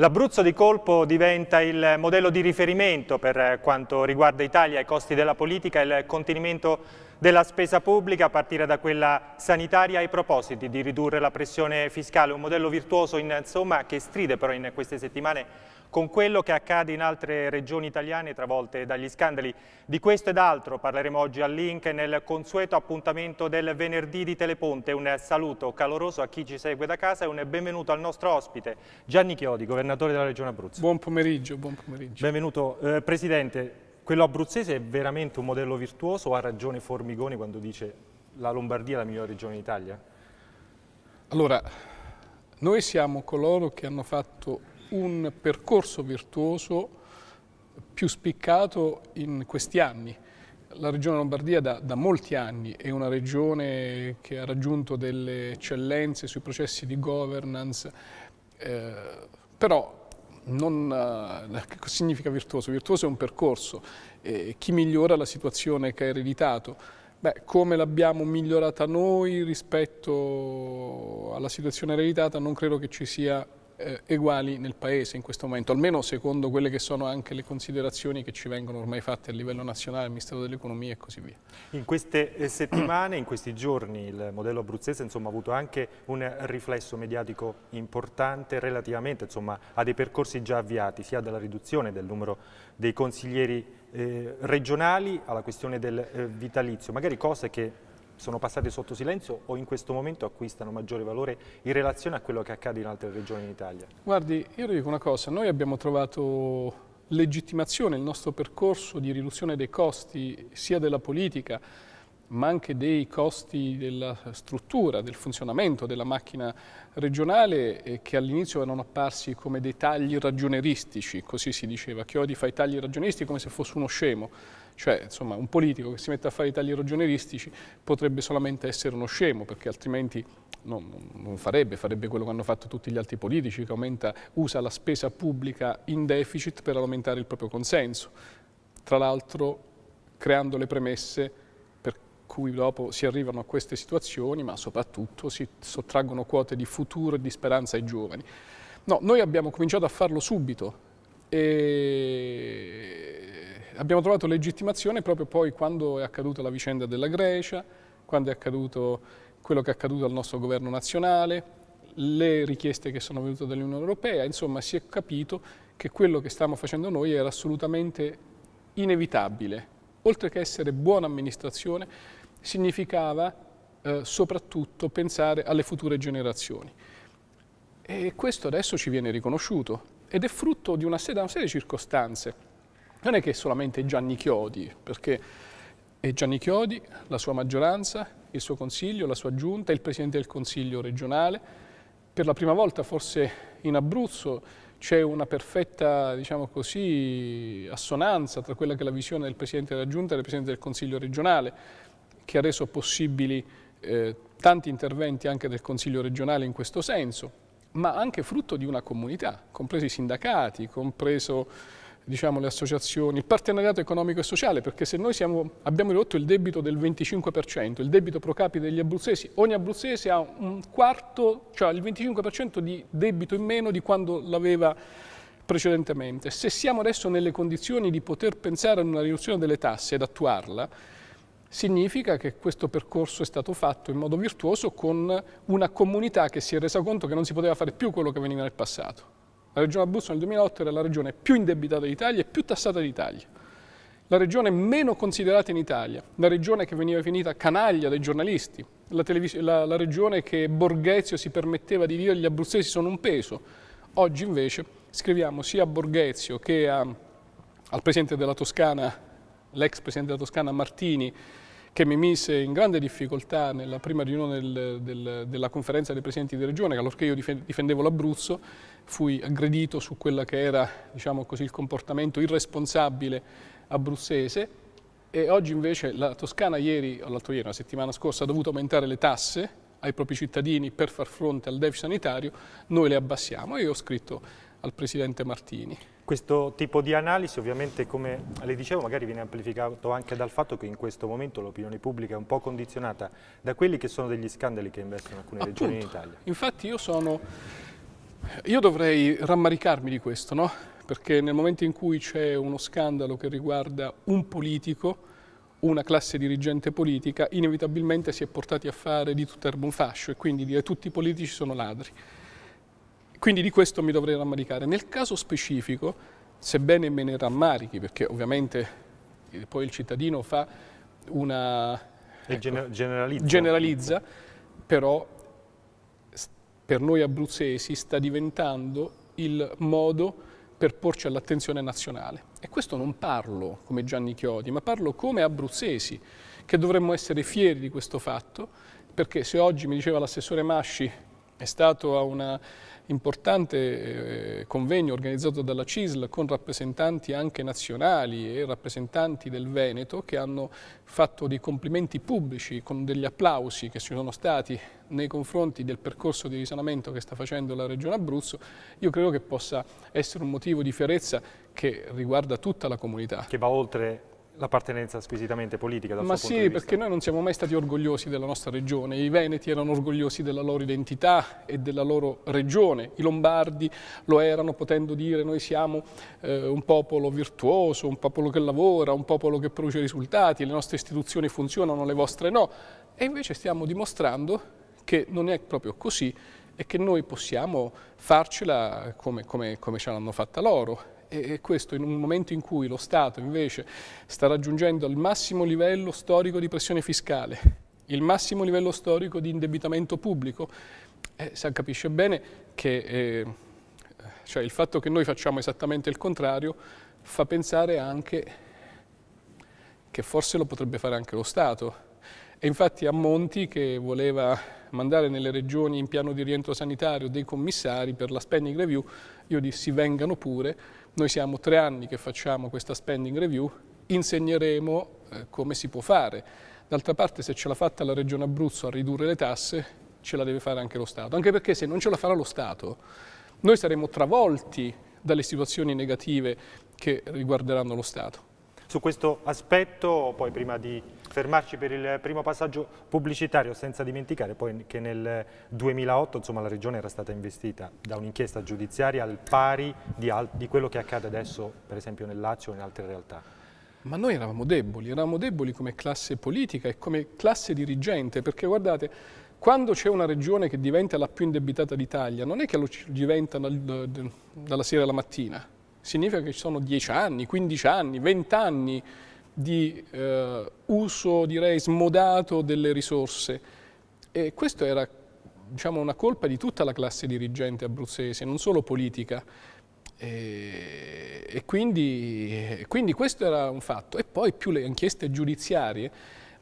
L'Abruzzo di colpo diventa il modello di riferimento per quanto riguarda Italia, i costi della politica e il contenimento della spesa pubblica a partire da quella sanitaria ai propositi di ridurre la pressione fiscale, un modello virtuoso insomma che stride però in queste settimane con quello che accade in altre regioni italiane travolte dagli scandali. Di questo ed altro parleremo oggi al Link nel consueto appuntamento del venerdì di Teleponte. Un saluto caloroso a chi ci segue da casa e un benvenuto al nostro ospite Gianni Chiodi, governatore della regione Abruzzo. Buon pomeriggio, buon pomeriggio. Benvenuto. Eh, Presidente, quello abruzzese è veramente un modello virtuoso o ha ragione Formigoni quando dice la Lombardia è la migliore regione d'Italia? Allora, noi siamo coloro che hanno fatto un percorso virtuoso più spiccato in questi anni. La regione Lombardia da, da, molti anni è una regione che ha raggiunto delle eccellenze sui processi di governance, eh, però non, eh, significa virtuoso? Virtuoso è un percorso, eh, chi migliora la situazione che ha ereditato? Beh, come l'abbiamo migliorata noi rispetto alla situazione ereditata non credo che ci sia eh, uguali nel Paese in questo momento, almeno secondo quelle che sono anche le considerazioni che ci vengono ormai fatte a livello nazionale, al Ministero dell'Economia e così via. In queste eh, settimane, in questi giorni, il modello abruzzese insomma, ha avuto anche un riflesso mediatico importante relativamente insomma, a dei percorsi già avviati, sia dalla riduzione del numero dei consiglieri eh, regionali alla questione del eh, vitalizio, magari cose che sono passate sotto silenzio o in questo momento acquistano maggiore valore in relazione a quello che accade in altre regioni d'Italia? Guardi, io le dico una cosa, noi abbiamo trovato legittimazione il nostro percorso di riduzione dei costi sia della politica ma anche dei costi della struttura, del funzionamento della macchina regionale eh, che all'inizio erano apparsi come dei tagli ragioneristici, così si diceva, Chiodi fa i tagli ragionieristici come se fosse uno scemo. Cioè, insomma, un politico che si mette a fare i tagli ragionieristici potrebbe solamente essere uno scemo, perché altrimenti non, non farebbe, farebbe quello che hanno fatto tutti gli altri politici, che aumenta, usa la spesa pubblica in deficit per aumentare il proprio consenso. Tra l'altro creando le premesse per cui dopo si arrivano a queste situazioni, ma soprattutto si sottraggono quote di futuro e di speranza ai giovani. No, noi abbiamo cominciato a farlo subito e abbiamo trovato legittimazione proprio poi quando è accaduta la vicenda della Grecia, quando è accaduto quello che è accaduto al nostro governo nazionale, le richieste che sono venute dall'Unione Europea, insomma si è capito che quello che stiamo facendo noi era assolutamente inevitabile. Oltre che essere buona amministrazione, significava eh, soprattutto pensare alle future generazioni. E questo adesso ci viene riconosciuto ed è frutto di una una serie di circostanze non è che è solamente Gianni Chiodi, perché è Gianni Chiodi, la sua maggioranza, il suo consiglio, la sua giunta, il presidente del consiglio regionale. Per la prima volta forse in Abruzzo c'è una perfetta, diciamo così, assonanza tra quella che è la visione del presidente della giunta e del presidente del consiglio regionale, che ha reso possibili eh, tanti interventi anche del Consiglio regionale in questo senso, ma anche frutto di una comunità, compresi i sindacati, compreso diciamo, le associazioni, il partenariato economico e sociale, perché se noi siamo, abbiamo ridotto il debito del 25%, il debito pro capite degli abruzzesi, ogni abruzzese ha un quarto, cioè il 25% di debito in meno di quando l'aveva precedentemente. Se siamo adesso nelle condizioni di poter pensare a una riduzione delle tasse ed attuarla, significa che questo percorso è stato fatto in modo virtuoso con una comunità che si è resa conto che non si poteva fare più quello che veniva nel passato. La regione Abruzzo nel 2008 era la regione più indebitata d'Italia e più tassata d'Italia. La regione meno considerata in Italia, la regione che veniva finita canaglia dai giornalisti, la, la, la regione che Borghezio si permetteva di dire gli abruzzesi sono un peso. Oggi invece scriviamo sia a Borghezio che a, ah, al presidente della Toscana, l'ex presidente della Toscana Martini, che mi mise in grande difficoltà nella prima riunione del, del, della conferenza dei presidenti di regione, che allorché io difendevo l'Abruzzo, fui aggredito su quello che era diciamo così, il comportamento irresponsabile abruzzese e oggi invece la Toscana ieri, o l'altro ieri, la settimana scorsa, ha dovuto aumentare le tasse ai propri cittadini per far fronte al deficit sanitario, noi le abbassiamo e io ho scritto al Presidente Martini. Questo tipo di analisi ovviamente come le dicevo magari viene amplificato anche dal fatto che in questo momento l'opinione pubblica è un po' condizionata da quelli che sono degli scandali che investono alcune Appunto. regioni in Italia. Infatti io sono, io dovrei rammaricarmi di questo, no? perché nel momento in cui c'è uno scandalo che riguarda un politico, una classe dirigente politica, inevitabilmente si è portati a fare di tutto erba un fascio e quindi dire tutti i politici sono ladri. Quindi di questo mi dovrei rammaricare. Nel caso specifico, sebbene me ne rammarichi, perché ovviamente eh, poi il cittadino fa una... Ecco, gener generalizza. generalizza, però per noi abruzzesi sta diventando il modo per porci all'attenzione nazionale. E questo non parlo come Gianni Chiodi, ma parlo come abruzzesi, che dovremmo essere fieri di questo fatto, perché se oggi, mi diceva l'assessore Masci, è stato a una importante eh, convegno organizzato dalla CISL con rappresentanti anche nazionali e rappresentanti del Veneto che hanno fatto dei complimenti pubblici con degli applausi che ci sono stati nei confronti del percorso di risanamento che sta facendo la Regione Abruzzo, io credo che possa essere un motivo di fierezza che riguarda tutta la comunità. Che va oltre l'appartenenza squisitamente politica dal Ma sì, perché noi non siamo mai stati orgogliosi della nostra regione, i Veneti erano orgogliosi della loro identità e della loro regione, i Lombardi lo erano potendo dire noi siamo eh, un popolo virtuoso, un popolo che lavora, un popolo che produce risultati, le nostre istituzioni funzionano, le vostre no, e invece stiamo dimostrando che non è proprio così e che noi possiamo farcela come, come, come ce l'hanno fatta loro e questo in un momento in cui lo Stato invece sta raggiungendo il massimo livello storico di pressione fiscale, il massimo livello storico di indebitamento pubblico, eh, si capisce bene che eh, cioè il fatto che noi facciamo esattamente il contrario fa pensare anche che forse lo potrebbe fare anche lo Stato. E infatti a Monti, che voleva mandare nelle regioni in piano di rientro sanitario dei commissari per la spending review, io dissi vengano pure, noi siamo tre anni che facciamo questa spending review, insegneremo eh, come si può fare. D'altra parte se ce l'ha fatta la Regione Abruzzo a ridurre le tasse, ce la deve fare anche lo Stato, anche perché se non ce la farà lo Stato, noi saremo travolti dalle situazioni negative che riguarderanno lo Stato. Su questo aspetto, poi prima di fermarci per il primo passaggio pubblicitario, senza dimenticare poi che nel 2008 insomma, la Regione era stata investita da un'inchiesta giudiziaria al pari di, di quello che accade adesso, per esempio nel Lazio o in altre realtà. Ma noi eravamo deboli, eravamo deboli come classe politica e come classe dirigente, perché guardate, quando c'è una regione che diventa la più indebitata d'Italia, non è che lo diventano dalla sera alla mattina, significa che ci sono 10 anni, 15 anni, 20 anni di eh, uso, direi, smodato delle risorse. E questa era diciamo, una colpa di tutta la classe dirigente abruzzese, non solo politica. E, e quindi, quindi, questo era un fatto. E poi più le inchieste giudiziarie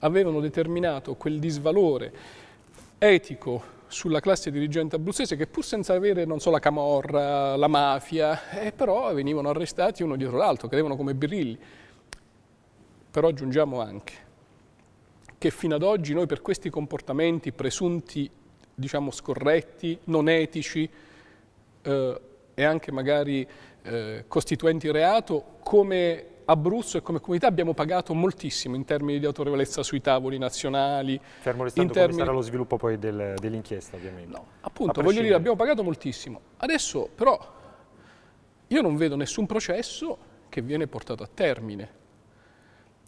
avevano determinato quel disvalore etico sulla classe dirigente abruzzese che pur senza avere non so, la camorra, la mafia, eh, però venivano arrestati uno dietro l'altro, credevano come birilli. Però aggiungiamo anche che fino ad oggi noi per questi comportamenti presunti, diciamo, scorretti, non etici eh, e anche magari eh, costituenti reato, come Abruzzo e come comunità abbiamo pagato moltissimo in termini di autorevolezza sui tavoli nazionali. Fermo restando in termini... sarà lo sviluppo poi del, dell'inchiesta ovviamente. No, appunto, voglio dire, abbiamo pagato moltissimo. Adesso però io non vedo nessun processo che viene portato a termine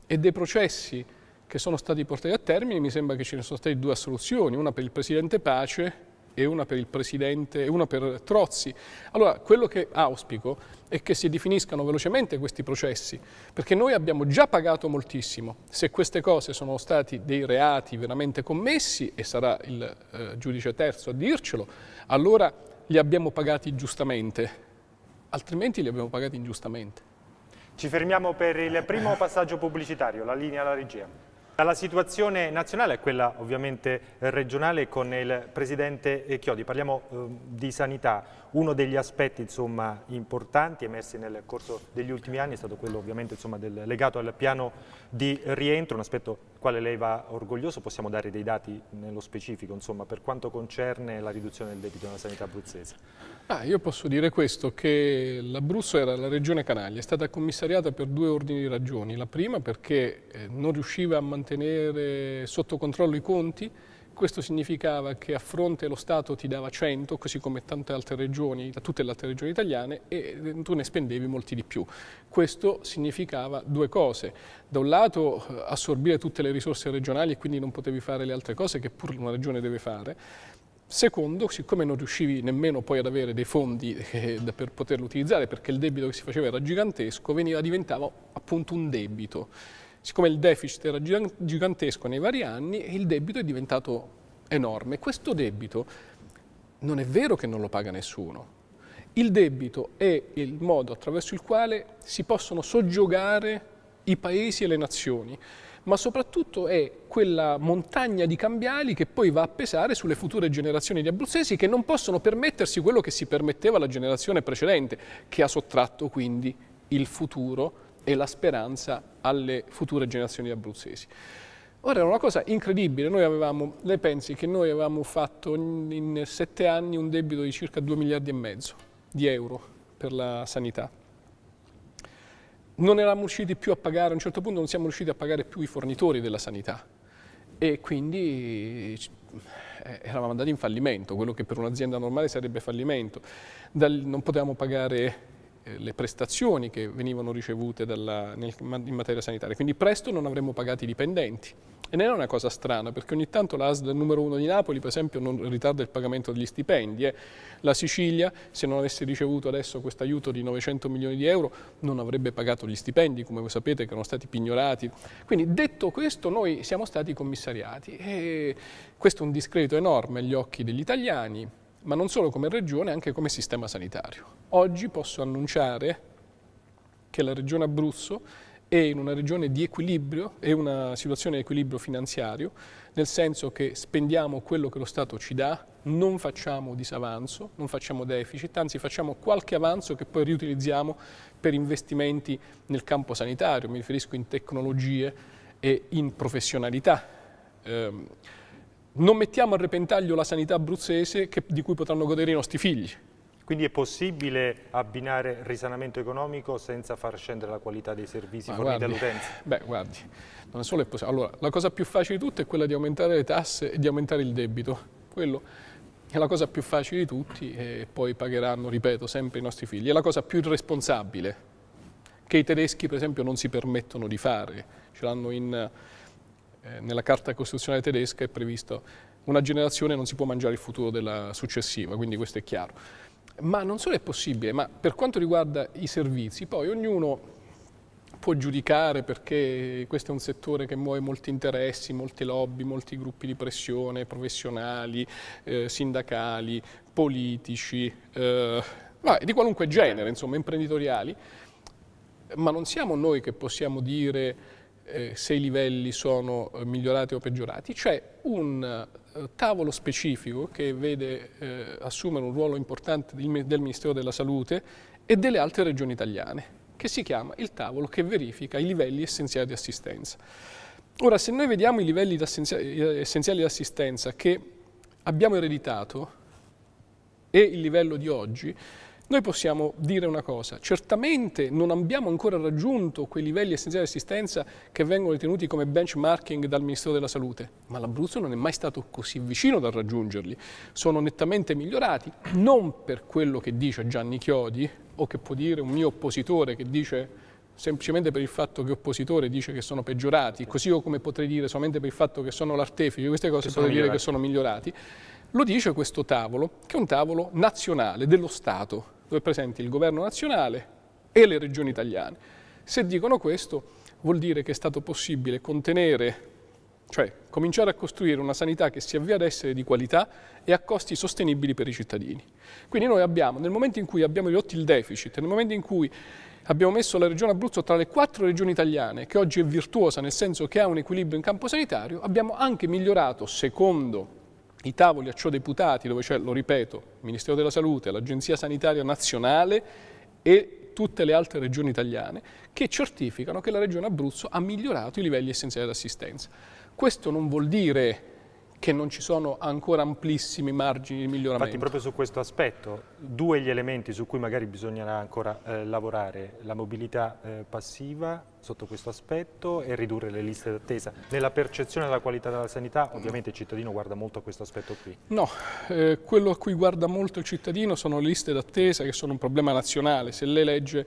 e dei processi che sono stati portati a termine mi sembra che ce ne sono state due assoluzioni, una per il Presidente Pace e una per il Presidente e una per Trozzi. Allora, quello che auspico è che si definiscano velocemente questi processi, perché noi abbiamo già pagato moltissimo. Se queste cose sono stati dei reati veramente commessi, e sarà il eh, giudice terzo a dircelo, allora li abbiamo pagati giustamente, altrimenti li abbiamo pagati ingiustamente. Ci fermiamo per il primo passaggio pubblicitario, la linea alla regia. Dalla situazione nazionale a quella ovviamente regionale con il Presidente Chiodi, parliamo eh, di sanità. Uno degli aspetti insomma, importanti emersi nel corso degli ultimi anni è stato quello ovviamente insomma, del, legato al piano di rientro, un aspetto del quale lei va orgoglioso, possiamo dare dei dati nello specifico insomma, per quanto concerne la riduzione del debito nella sanità abruzzese? Ah, io posso dire questo, che l'Abruzzo era la regione canaglia, è stata commissariata per due ordini di ragioni, la prima perché eh, non riusciva a mantenere sotto controllo i conti, questo significava che a fronte lo Stato ti dava 100, così come tante altre regioni, tutte le altre regioni italiane, e eh, tu ne spendevi molti di più. Questo significava due cose. Da un lato eh, assorbire tutte le risorse regionali e quindi non potevi fare le altre cose che pur una regione deve fare, Secondo, siccome non riuscivi nemmeno poi ad avere dei fondi eh, per poterlo utilizzare perché il debito che si faceva era gigantesco, veniva, diventava appunto un debito. Siccome il deficit era gigantesco nei vari anni, il debito è diventato enorme. Questo debito non è vero che non lo paga nessuno. Il debito è il modo attraverso il quale si possono soggiogare i paesi e le nazioni, ma soprattutto è quella montagna di cambiali che poi va a pesare sulle future generazioni di abruzzesi che non possono permettersi quello che si permetteva la generazione precedente, che ha sottratto quindi il futuro e la speranza alle future generazioni abruzzesi. Ora era una cosa incredibile, noi avevamo, lei pensi che noi avevamo fatto in sette anni un debito di circa 2 miliardi e mezzo di euro per la sanità. Non eravamo riusciti più a pagare, a un certo punto non siamo riusciti a pagare più i fornitori della sanità e quindi eh, eravamo andati in fallimento, quello che per un'azienda normale sarebbe fallimento. non potevamo pagare eh, le prestazioni che venivano ricevute dalla, nel, in materia sanitaria. Quindi presto non avremmo pagato i dipendenti. E non è una cosa strana, perché ogni tanto l'ASL numero uno di Napoli, per esempio, non ritarda il pagamento degli stipendi. Eh. La Sicilia, se non avesse ricevuto adesso questo aiuto di 900 milioni di euro, non avrebbe pagato gli stipendi, come voi sapete, che erano stati pignorati. Quindi, detto questo, noi siamo stati commissariati. E questo è un discredito enorme agli occhi degli italiani ma non solo come regione, anche come sistema sanitario. Oggi posso annunciare che la regione Abruzzo è in una regione di equilibrio, è una situazione di equilibrio finanziario, nel senso che spendiamo quello che lo Stato ci dà, non facciamo disavanzo, non facciamo deficit, anzi facciamo qualche avanzo che poi riutilizziamo per investimenti nel campo sanitario, mi riferisco in tecnologie e in professionalità. Ehm, non mettiamo a repentaglio la sanità abruzzese che, di cui potranno godere i nostri figli. Quindi è possibile abbinare risanamento economico senza far scendere la qualità dei servizi Ma forniti all'utenza? Beh, guardi, non solo è possibile. Allora, la cosa più facile di tutte è quella di aumentare le tasse e di aumentare il debito. Quello è la cosa più facile di tutti e poi pagheranno, ripeto, sempre i nostri figli. È la cosa più irresponsabile che i tedeschi, per esempio, non si permettono di fare. Ce l'hanno in eh, nella Carta Costituzionale tedesca è previsto una generazione non si può mangiare il futuro della successiva, quindi questo è chiaro. Ma non solo è possibile, ma per quanto riguarda i servizi, poi ognuno può giudicare perché questo è un settore che muove molti interessi, molte lobby, molti gruppi di pressione professionali, eh, sindacali, politici, eh, di qualunque genere, insomma, imprenditoriali, ma non siamo noi che possiamo dire eh, se i livelli sono eh, migliorati o peggiorati, c'è un eh, tavolo specifico che vede eh, assumere un ruolo importante del, del Ministero della Salute e delle altre regioni italiane, che si chiama il tavolo che verifica i livelli essenziali di assistenza. Ora, se noi vediamo i livelli eh, essenziali di assistenza che abbiamo ereditato e il livello di oggi, noi possiamo dire una cosa, certamente non abbiamo ancora raggiunto quei livelli essenziali di assistenza che vengono ritenuti come benchmarking dal Ministero della Salute, ma l'Abruzzo non è mai stato così vicino da raggiungerli. Sono nettamente migliorati, non per quello che dice Gianni Chiodi o che può dire un mio oppositore che dice semplicemente per il fatto che oppositore dice che sono peggiorati, così io come potrei dire solamente per il fatto che sono l'artefice, queste cose potrei dire che sono migliorati. Lo dice questo tavolo, che è un tavolo nazionale dello Stato, dove è presente il governo nazionale e le regioni italiane. Se dicono questo vuol dire che è stato possibile contenere, cioè cominciare a costruire una sanità che si avvia ad essere di qualità e a costi sostenibili per i cittadini. Quindi noi abbiamo, nel momento in cui abbiamo ridotto il deficit, nel momento in cui abbiamo messo la regione Abruzzo tra le quattro regioni italiane, che oggi è virtuosa nel senso che ha un equilibrio in campo sanitario, abbiamo anche migliorato, secondo i tavoli a ciò deputati, dove c'è, lo ripeto, il Ministero della Salute, l'Agenzia Sanitaria Nazionale e tutte le altre regioni italiane, che certificano che la regione Abruzzo ha migliorato i livelli essenziali di assistenza. Questo non vuol dire che non ci sono ancora amplissimi margini di miglioramento. Infatti proprio su questo aspetto, due gli elementi su cui magari bisognerà ancora eh, lavorare, la mobilità eh, passiva sotto questo aspetto e ridurre le liste d'attesa. Nella percezione della qualità della sanità ovviamente il cittadino guarda molto a questo aspetto qui. No, eh, quello a cui guarda molto il cittadino sono le liste d'attesa che sono un problema nazionale, se lei legge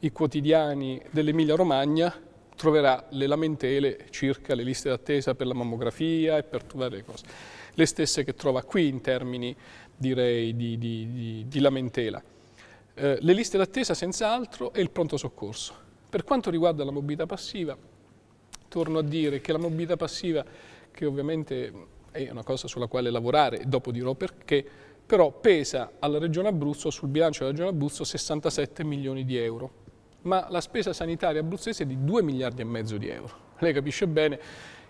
i quotidiani dell'Emilia Romagna troverà le lamentele circa le liste d'attesa per la mammografia e per tutte varie cose, le stesse che trova qui in termini direi di, di, di, di lamentela. Eh, le liste d'attesa senz'altro e il pronto soccorso. Per quanto riguarda la mobilità passiva, torno a dire che la mobilità passiva, che ovviamente è una cosa sulla quale lavorare, dopo dirò perché, però pesa alla Regione Abruzzo, sul bilancio della Regione Abruzzo, 67 milioni di euro ma la spesa sanitaria abruzzese è di 2 miliardi e mezzo di euro. Lei capisce bene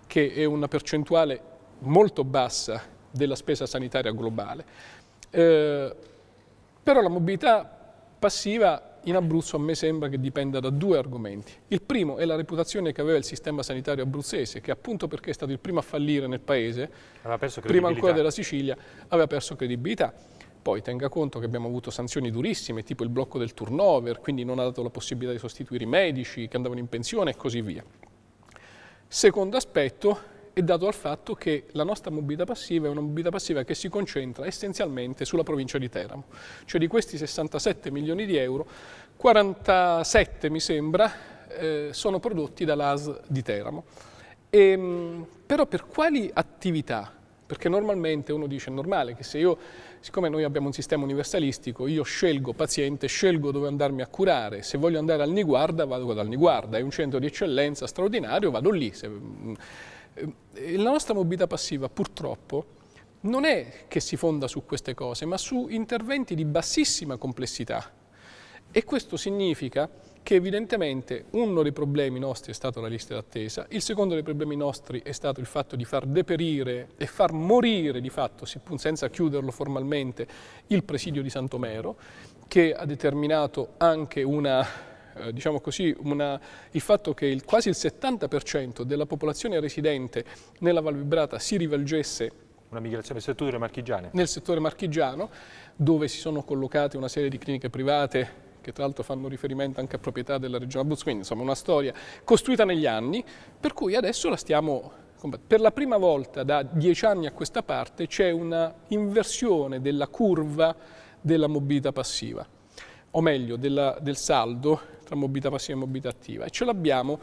che è una percentuale molto bassa della spesa sanitaria globale. Eh, però la mobilità passiva in Abruzzo a me sembra che dipenda da due argomenti. Il primo è la reputazione che aveva il sistema sanitario abruzzese, che appunto perché è stato il primo a fallire nel paese, prima ancora della Sicilia, aveva perso credibilità. Poi tenga conto che abbiamo avuto sanzioni durissime, tipo il blocco del turnover, quindi non ha dato la possibilità di sostituire i medici che andavano in pensione e così via. Secondo aspetto è dato al fatto che la nostra mobilità passiva è una mobilità passiva che si concentra essenzialmente sulla provincia di Teramo. Cioè di questi 67 milioni di euro, 47 mi sembra, eh, sono prodotti dall'AS di Teramo. E, ehm, però per quali attività? Perché normalmente uno dice, è normale che se io siccome noi abbiamo un sistema universalistico, io scelgo paziente, scelgo dove andarmi a curare, se voglio andare al Niguarda vado dal Niguarda, è un centro di eccellenza straordinario, vado lì. Mm, eh, la nostra mobilità passiva purtroppo non è che si fonda su queste cose, ma su interventi di bassissima complessità. E questo significa che evidentemente uno dei problemi nostri è stato la lista d'attesa, il secondo dei problemi nostri è stato il fatto di far deperire e far morire di fatto, senza chiuderlo formalmente, il presidio di Santomero, che ha determinato anche una, eh, diciamo così, una, il fatto che il, quasi il 70% della popolazione residente nella Val Vibrata si rivolgesse una migrazione nel settore marchigiano? Nel settore marchigiano, dove si sono collocate una serie di cliniche private che tra l'altro fanno riferimento anche a proprietà della regione Abruzzo, quindi insomma una storia costruita negli anni, per cui adesso la stiamo per la prima volta da dieci anni a questa parte c'è una inversione della curva della mobilità passiva, o meglio della, del saldo tra mobilità passiva e mobilità attiva e ce l'abbiamo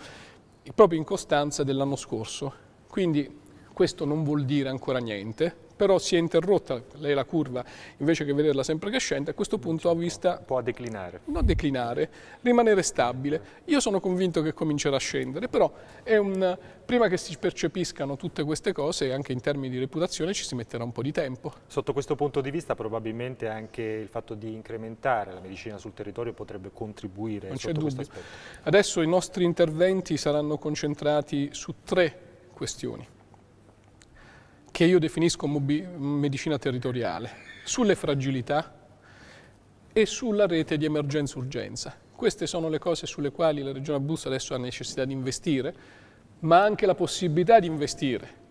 proprio in costanza dell'anno scorso. Quindi questo non vuol dire ancora niente, però si è interrotta lei la curva invece che vederla sempre crescente, a questo punto ha vista... Può declinare. Non declinare, rimanere stabile. Io sono convinto che comincerà a scendere, però un, prima che si percepiscano tutte queste cose, anche in termini di reputazione, ci si metterà un po' di tempo. Sotto questo punto di vista probabilmente anche il fatto di incrementare la medicina sul territorio potrebbe contribuire non sotto questo aspetto. Adesso i nostri interventi saranno concentrati su tre questioni che io definisco medicina territoriale, sulle fragilità e sulla rete di emergenza-urgenza. Queste sono le cose sulle quali la Regione Abruzzo adesso ha necessità di investire, ma anche la possibilità di investire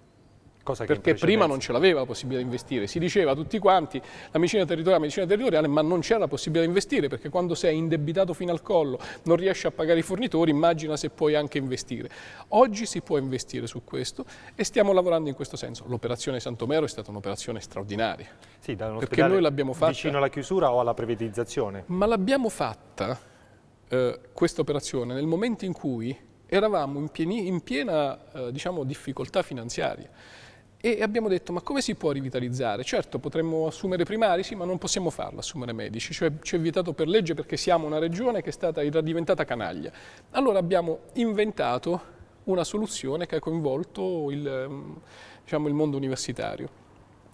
perché prima non ce l'aveva la possibilità di investire. Si diceva a tutti quanti la medicina territoriale, la medicina territoriale, ma non c'era la possibilità di investire perché quando sei indebitato fino al collo non riesci a pagare i fornitori, immagina se puoi anche investire. Oggi si può investire su questo e stiamo lavorando in questo senso. L'operazione Santomero è stata un'operazione straordinaria. Sì, da perché noi l'abbiamo fatta vicino alla chiusura o alla privatizzazione. Ma l'abbiamo fatta eh, questa operazione nel momento in cui eravamo in, pieni, in piena eh, diciamo, difficoltà finanziaria e abbiamo detto, ma come si può rivitalizzare? Certo, potremmo assumere primari, sì, ma non possiamo farlo assumere medici. Cioè, ci è vietato per legge perché siamo una regione che è stata era diventata canaglia. Allora abbiamo inventato una soluzione che ha coinvolto il, diciamo, il mondo universitario.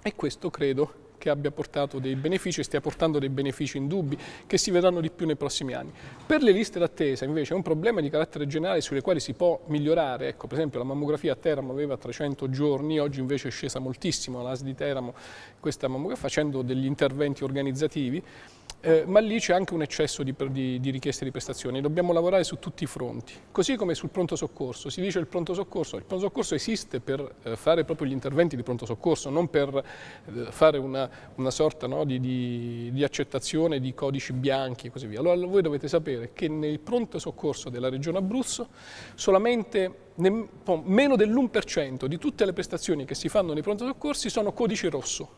E questo, credo, che abbia portato dei benefici e stia portando dei benefici indubbi che si vedranno di più nei prossimi anni. Per le liste d'attesa invece è un problema di carattere generale sulle quali si può migliorare, ecco, per esempio la mammografia a Teramo aveva 300 giorni, oggi invece è scesa moltissimo l'AS di Teramo questa mammografia facendo degli interventi organizzativi eh, ma lì c'è anche un eccesso di, di, di, richieste di prestazioni, dobbiamo lavorare su tutti i fronti, così come sul pronto soccorso, si dice il pronto soccorso, il pronto soccorso esiste per eh, fare proprio gli interventi di pronto soccorso, non per eh, fare una, una sorta no, di, di, accettazione di codici bianchi e così via. Allora voi dovete sapere che nel pronto soccorso della regione Abruzzo solamente ne, meno dell'1% di tutte le prestazioni che si fanno nei pronto soccorsi sono codici rosso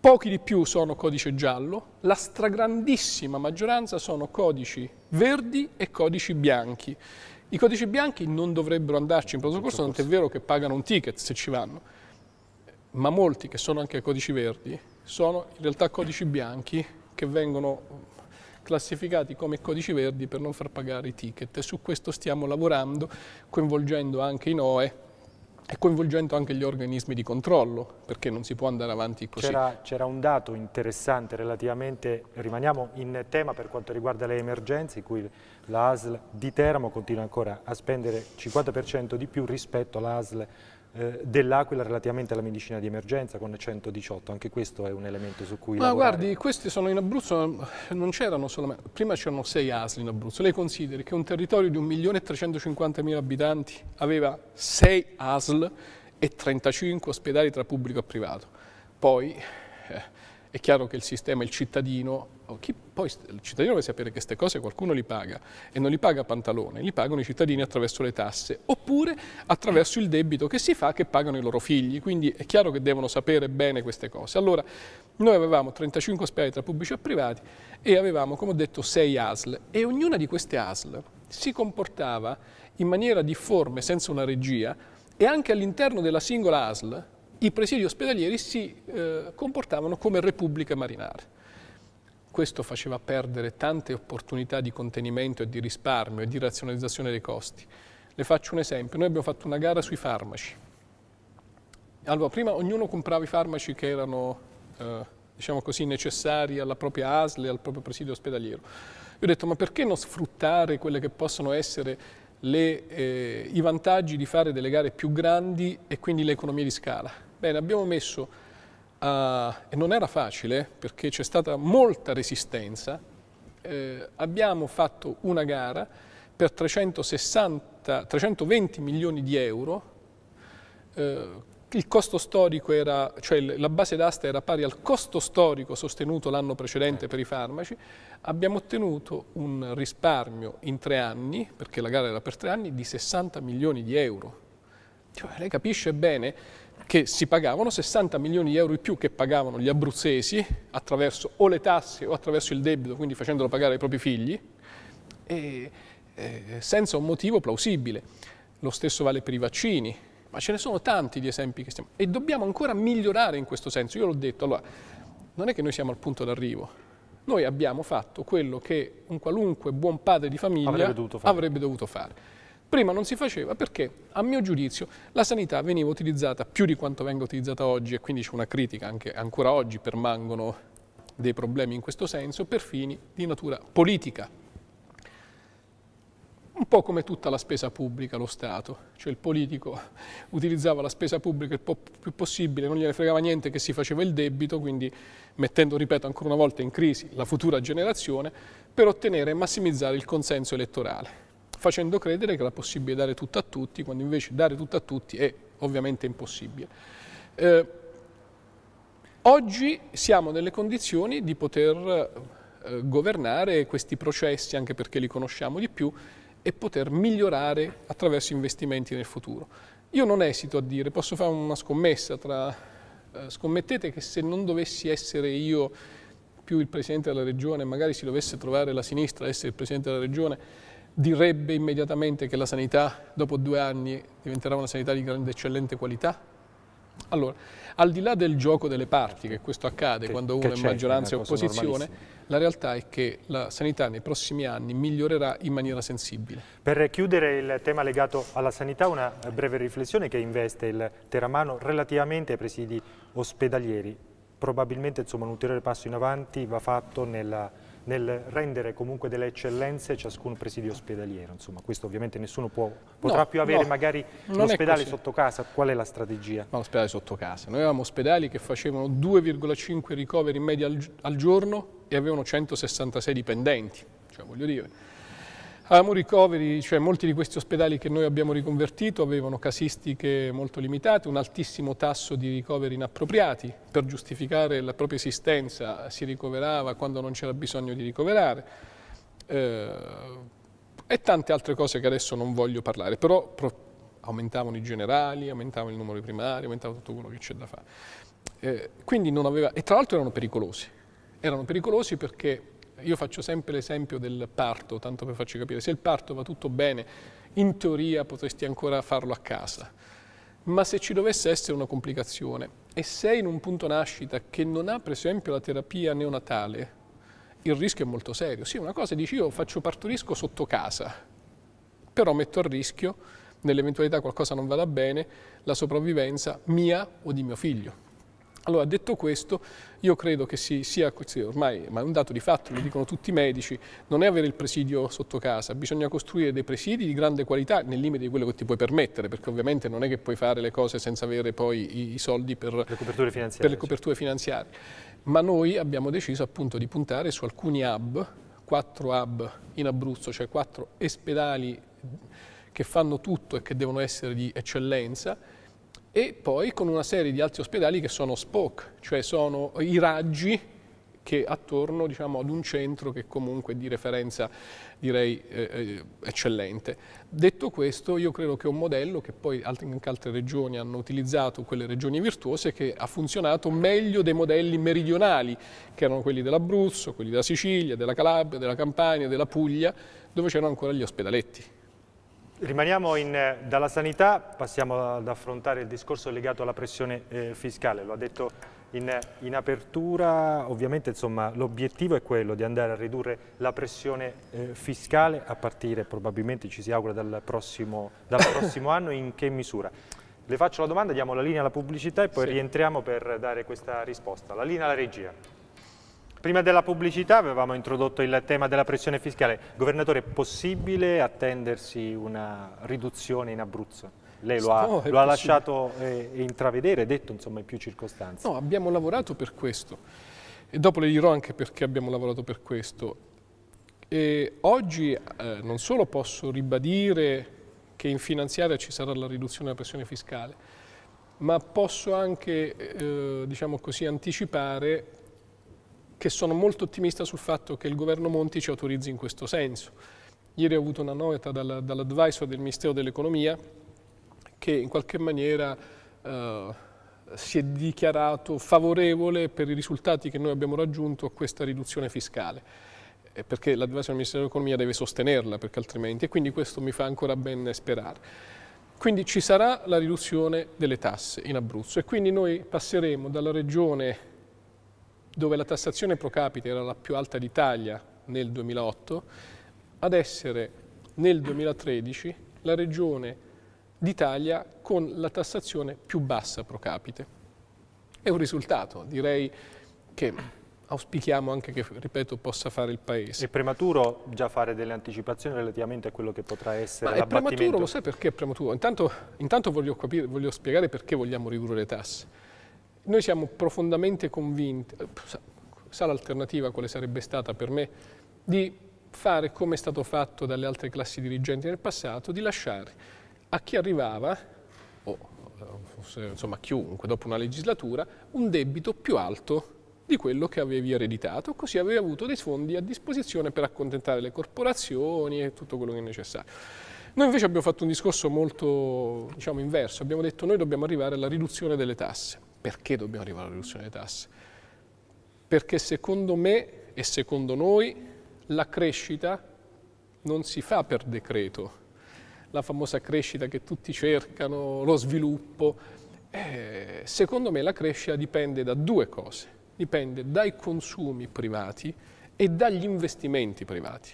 pochi di più sono codice giallo, la stragrandissima maggioranza sono codici verdi e codici bianchi. I codici bianchi non dovrebbero andarci in pronto soccorso, tant'è vero che pagano un ticket se ci vanno, ma molti che sono anche codici verdi sono in realtà codici bianchi che vengono classificati come codici verdi per non far pagare i ticket e su questo stiamo lavorando coinvolgendo anche i NOE e coinvolgendo anche gli organismi di controllo, perché non si può andare avanti così. C'era un dato interessante relativamente, rimaniamo in tema per quanto riguarda le emergenze, in cui la ASL di Teramo continua ancora a spendere 50% di più rispetto alla ASL eh, dell'Aquila relativamente alla medicina di emergenza con 118, anche questo è un elemento su cui Ma lavorare. guardi, questi sono in Abruzzo, non c'erano solamente, prima c'erano 6 ASL in Abruzzo, lei consideri che un territorio di 1.350.000 abitanti aveva 6 ASL e 35 ospedali tra pubblico e privato. Poi eh, è chiaro che il sistema, il cittadino, chi, poi il cittadino deve sapere che queste cose qualcuno li paga e non li paga a pantalone, li pagano i cittadini attraverso le tasse oppure attraverso il debito che si fa che pagano i loro figli, quindi è chiaro che devono sapere bene queste cose. Allora, noi avevamo 35 ospedali tra pubblici e privati e avevamo, come ho detto, 6 ASL e ognuna di queste ASL si comportava in maniera difforme, senza una regia e anche all'interno della singola ASL i presidi ospedalieri si eh, comportavano come repubbliche marinare questo faceva perdere tante opportunità di contenimento e di risparmio e di razionalizzazione dei costi. Le faccio un esempio, noi abbiamo fatto una gara sui farmaci. Allora, prima ognuno comprava i farmaci che erano, eh, diciamo così, necessari alla propria ASL e al proprio presidio ospedaliero. Io ho detto, ma perché non sfruttare quelle che possono essere le, eh, i vantaggi di fare delle gare più grandi e quindi le economie di scala? Bene, abbiamo messo Uh, e non era facile perché c'è stata molta resistenza. Eh, abbiamo fatto una gara per 360, 320 milioni di euro. Eh, il costo storico era, cioè la base d'asta era pari al costo storico sostenuto l'anno precedente per i farmaci. Abbiamo ottenuto un risparmio in tre anni, perché la gara era per tre anni, di 60 milioni di euro. Cioè, lei capisce bene che si pagavano 60 milioni di euro in più che pagavano gli abruzzesi attraverso o le tasse o attraverso il debito, quindi facendolo pagare ai propri figli, e, eh, senza un motivo plausibile. Lo stesso vale per i vaccini, ma ce ne sono tanti di esempi che stiamo... E dobbiamo ancora migliorare in questo senso. Io l'ho detto, allora, non è che noi siamo al punto d'arrivo, noi abbiamo fatto quello che un qualunque buon padre di famiglia avrebbe dovuto fare. Avrebbe dovuto fare. Prima non si faceva perché, a mio giudizio, la sanità veniva utilizzata più di quanto venga utilizzata oggi e quindi c'è una critica anche ancora oggi permangono dei problemi in questo senso per fini di natura politica. Un po' come tutta la spesa pubblica, lo Stato, cioè il politico utilizzava la spesa pubblica il po più possibile, non gliene fregava niente che si faceva il debito, quindi mettendo, ripeto, ancora una volta in crisi la futura generazione, per ottenere e massimizzare il consenso elettorale facendo credere che era possibile dare tutto a tutti, quando invece dare tutto a tutti è ovviamente impossibile. Eh, oggi siamo nelle condizioni di poter eh, governare questi processi, anche perché li conosciamo di più, e poter migliorare attraverso investimenti nel futuro. Io non esito a dire, posso fare una scommessa tra... Eh, scommettete che se non dovessi essere io più il Presidente della Regione, magari si dovesse trovare la sinistra a essere il Presidente della Regione, direbbe immediatamente che la sanità dopo due anni diventerà una sanità di grande eccellente qualità? Allora, al di là del gioco delle parti, che questo accade che, quando uno è maggioranza e opposizione, la realtà è che la sanità nei prossimi anni migliorerà in maniera sensibile. Per chiudere il tema legato alla sanità, una breve riflessione che investe il Teramano relativamente ai presidi ospedalieri. Probabilmente insomma, un ulteriore passo in avanti va fatto nella nel rendere comunque delle eccellenze ciascun presidio ospedaliero. Insomma, questo ovviamente nessuno può, potrà no, più avere no, magari l'ospedale sotto casa. Qual è la strategia? No, l'ospedale sotto casa. Noi avevamo ospedali che facevano 2,5 ricoveri in media al, al giorno e avevano 166 dipendenti. Cioè, voglio dire, a Amo cioè molti di questi ospedali che noi abbiamo riconvertito avevano casistiche molto limitate, un altissimo tasso di ricoveri inappropriati per giustificare la propria esistenza, si ricoverava quando non c'era bisogno di ricoverare eh, e tante altre cose che adesso non voglio parlare, però aumentavano i generali, aumentavano il numero primario, aumentava tutto quello che c'è da fare. Eh, quindi non aveva, e tra l'altro erano pericolosi, erano pericolosi perché io faccio sempre l'esempio del parto, tanto per farci capire. Se il parto va tutto bene, in teoria potresti ancora farlo a casa. Ma se ci dovesse essere una complicazione e sei in un punto nascita che non ha per esempio la terapia neonatale, il rischio è molto serio. Sì, una cosa dici io faccio partorisco sotto casa, però metto a rischio, nell'eventualità qualcosa non vada bene, la sopravvivenza mia o di mio figlio. Allora, detto questo, io credo che si, sia, ormai ma è un dato di fatto, lo dicono tutti i medici, non è avere il presidio sotto casa, bisogna costruire dei presidi di grande qualità nel limite di quello che ti puoi permettere, perché ovviamente non è che puoi fare le cose senza avere poi i, i soldi per le coperture finanziarie. Per le coperture finanziarie. Ma noi abbiamo deciso appunto di puntare su alcuni hub, quattro hub in Abruzzo, cioè quattro ospedali che fanno tutto e che devono essere di eccellenza, e poi con una serie di altri ospedali che sono spoke, cioè sono i raggi che attorno diciamo, ad un centro che comunque è di referenza direi eh, eh eccellente. Detto questo io credo che un modello che poi anche altre regioni hanno utilizzato, quelle regioni virtuose, che ha funzionato meglio dei modelli meridionali che erano quelli dell'Abruzzo, quelli della Sicilia, della Calabria, della Campania, della Puglia, dove c'erano ancora gli ospedaletti Rimaniamo in, eh, dalla sanità, passiamo ad affrontare il discorso legato alla pressione eh, fiscale, lo ha detto in, in apertura, ovviamente l'obiettivo è quello di andare a ridurre la pressione eh, fiscale a partire probabilmente, ci si augura, dal prossimo, dal prossimo anno, in che misura? Le faccio la domanda, diamo la linea alla pubblicità e poi sì. rientriamo per dare questa risposta. La linea alla regia. Prima della pubblicità avevamo introdotto il tema della pressione fiscale. Governatore, è possibile attendersi una riduzione in Abruzzo? Lei lo ha, no, lo ha lasciato eh, intravedere, detto insomma in più circostanze. No, abbiamo lavorato per questo e dopo le dirò anche perché abbiamo lavorato per questo. E oggi eh, non solo posso ribadire che in finanziaria ci sarà la riduzione della pressione fiscale, ma posso anche, eh, diciamo così, anticipare che sono molto ottimista sul fatto che il governo Monti ci autorizzi in questo senso. Ieri ho avuto una nota dall'advisor del Ministero dell'Economia che in qualche maniera eh, si è dichiarato favorevole per i risultati che noi abbiamo raggiunto a questa riduzione fiscale eh, perché l'advisor del Ministero dell'Economia deve sostenerla perché altrimenti e quindi questo mi fa ancora ben sperare. Quindi ci sarà la riduzione delle tasse in Abruzzo e quindi noi passeremo dalla regione dove la tassazione pro capite era la più alta d'Italia nel 2008, ad essere nel 2013 la regione d'Italia con la tassazione più bassa pro capite. È un risultato, direi che auspichiamo anche che, ripeto, possa fare il Paese. È prematuro già fare delle anticipazioni relativamente a quello che potrà essere Ma è prematuro, lo sai perché è prematuro? Intanto, intanto voglio, capire, voglio spiegare perché vogliamo ridurre le tasse noi siamo profondamente convinti, eh, sa l'alternativa quale sarebbe stata per me, di fare come è stato fatto dalle altre classi dirigenti nel passato, di lasciare a chi arrivava, o eh, insomma a chiunque, dopo una legislatura, un debito più alto di quello che avevi ereditato, così avevi avuto dei fondi a disposizione per accontentare le corporazioni e tutto quello che è necessario. Noi invece abbiamo fatto un discorso molto diciamo, inverso, abbiamo detto noi dobbiamo arrivare alla riduzione delle tasse. Perché dobbiamo arrivare alla riduzione delle tasse? Perché secondo me e secondo noi la crescita non si fa per decreto. La famosa crescita che tutti cercano, lo sviluppo. Eh, secondo me la crescita dipende da due cose. Dipende dai consumi privati e dagli investimenti privati.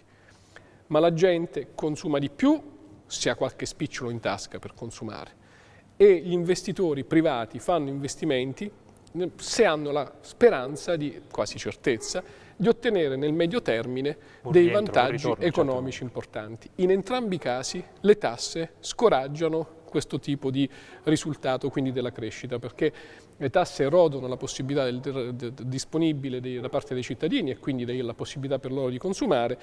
Ma la gente consuma di più se ha qualche spicciolo in tasca per consumare e gli investitori privati fanno investimenti se hanno la speranza di, quasi certezza, di ottenere nel medio termine dei rientro, vantaggi ritorno, certo. economici certo. importanti. In entrambi i casi le tasse scoraggiano questo tipo di risultato, quindi della crescita, perché le tasse erodono la possibilità del, del, disponibile dei, da parte dei cittadini e quindi dei, la possibilità per loro di consumare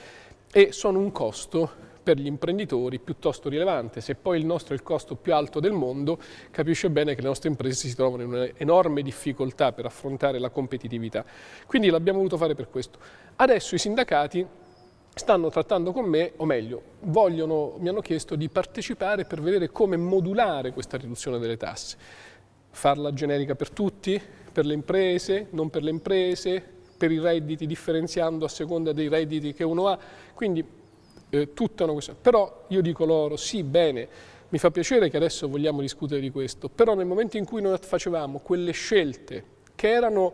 e sono un costo per gli imprenditori piuttosto rilevante. Se poi il nostro è il costo più alto del mondo, capisce bene che le nostre imprese si trovano in un'enorme difficoltà per affrontare la competitività. Quindi l'abbiamo voluto fare per questo. Adesso i sindacati stanno trattando con me, o meglio, vogliono, mi hanno chiesto di partecipare per vedere come modulare questa riduzione delle tasse. Farla generica per tutti, per le imprese, non per le imprese, per i redditi differenziando a seconda dei redditi che uno ha. Quindi eh, tutta una questione. Però io dico loro, sì, bene, mi fa piacere che adesso vogliamo discutere di questo, però nel momento in cui noi facevamo quelle scelte che erano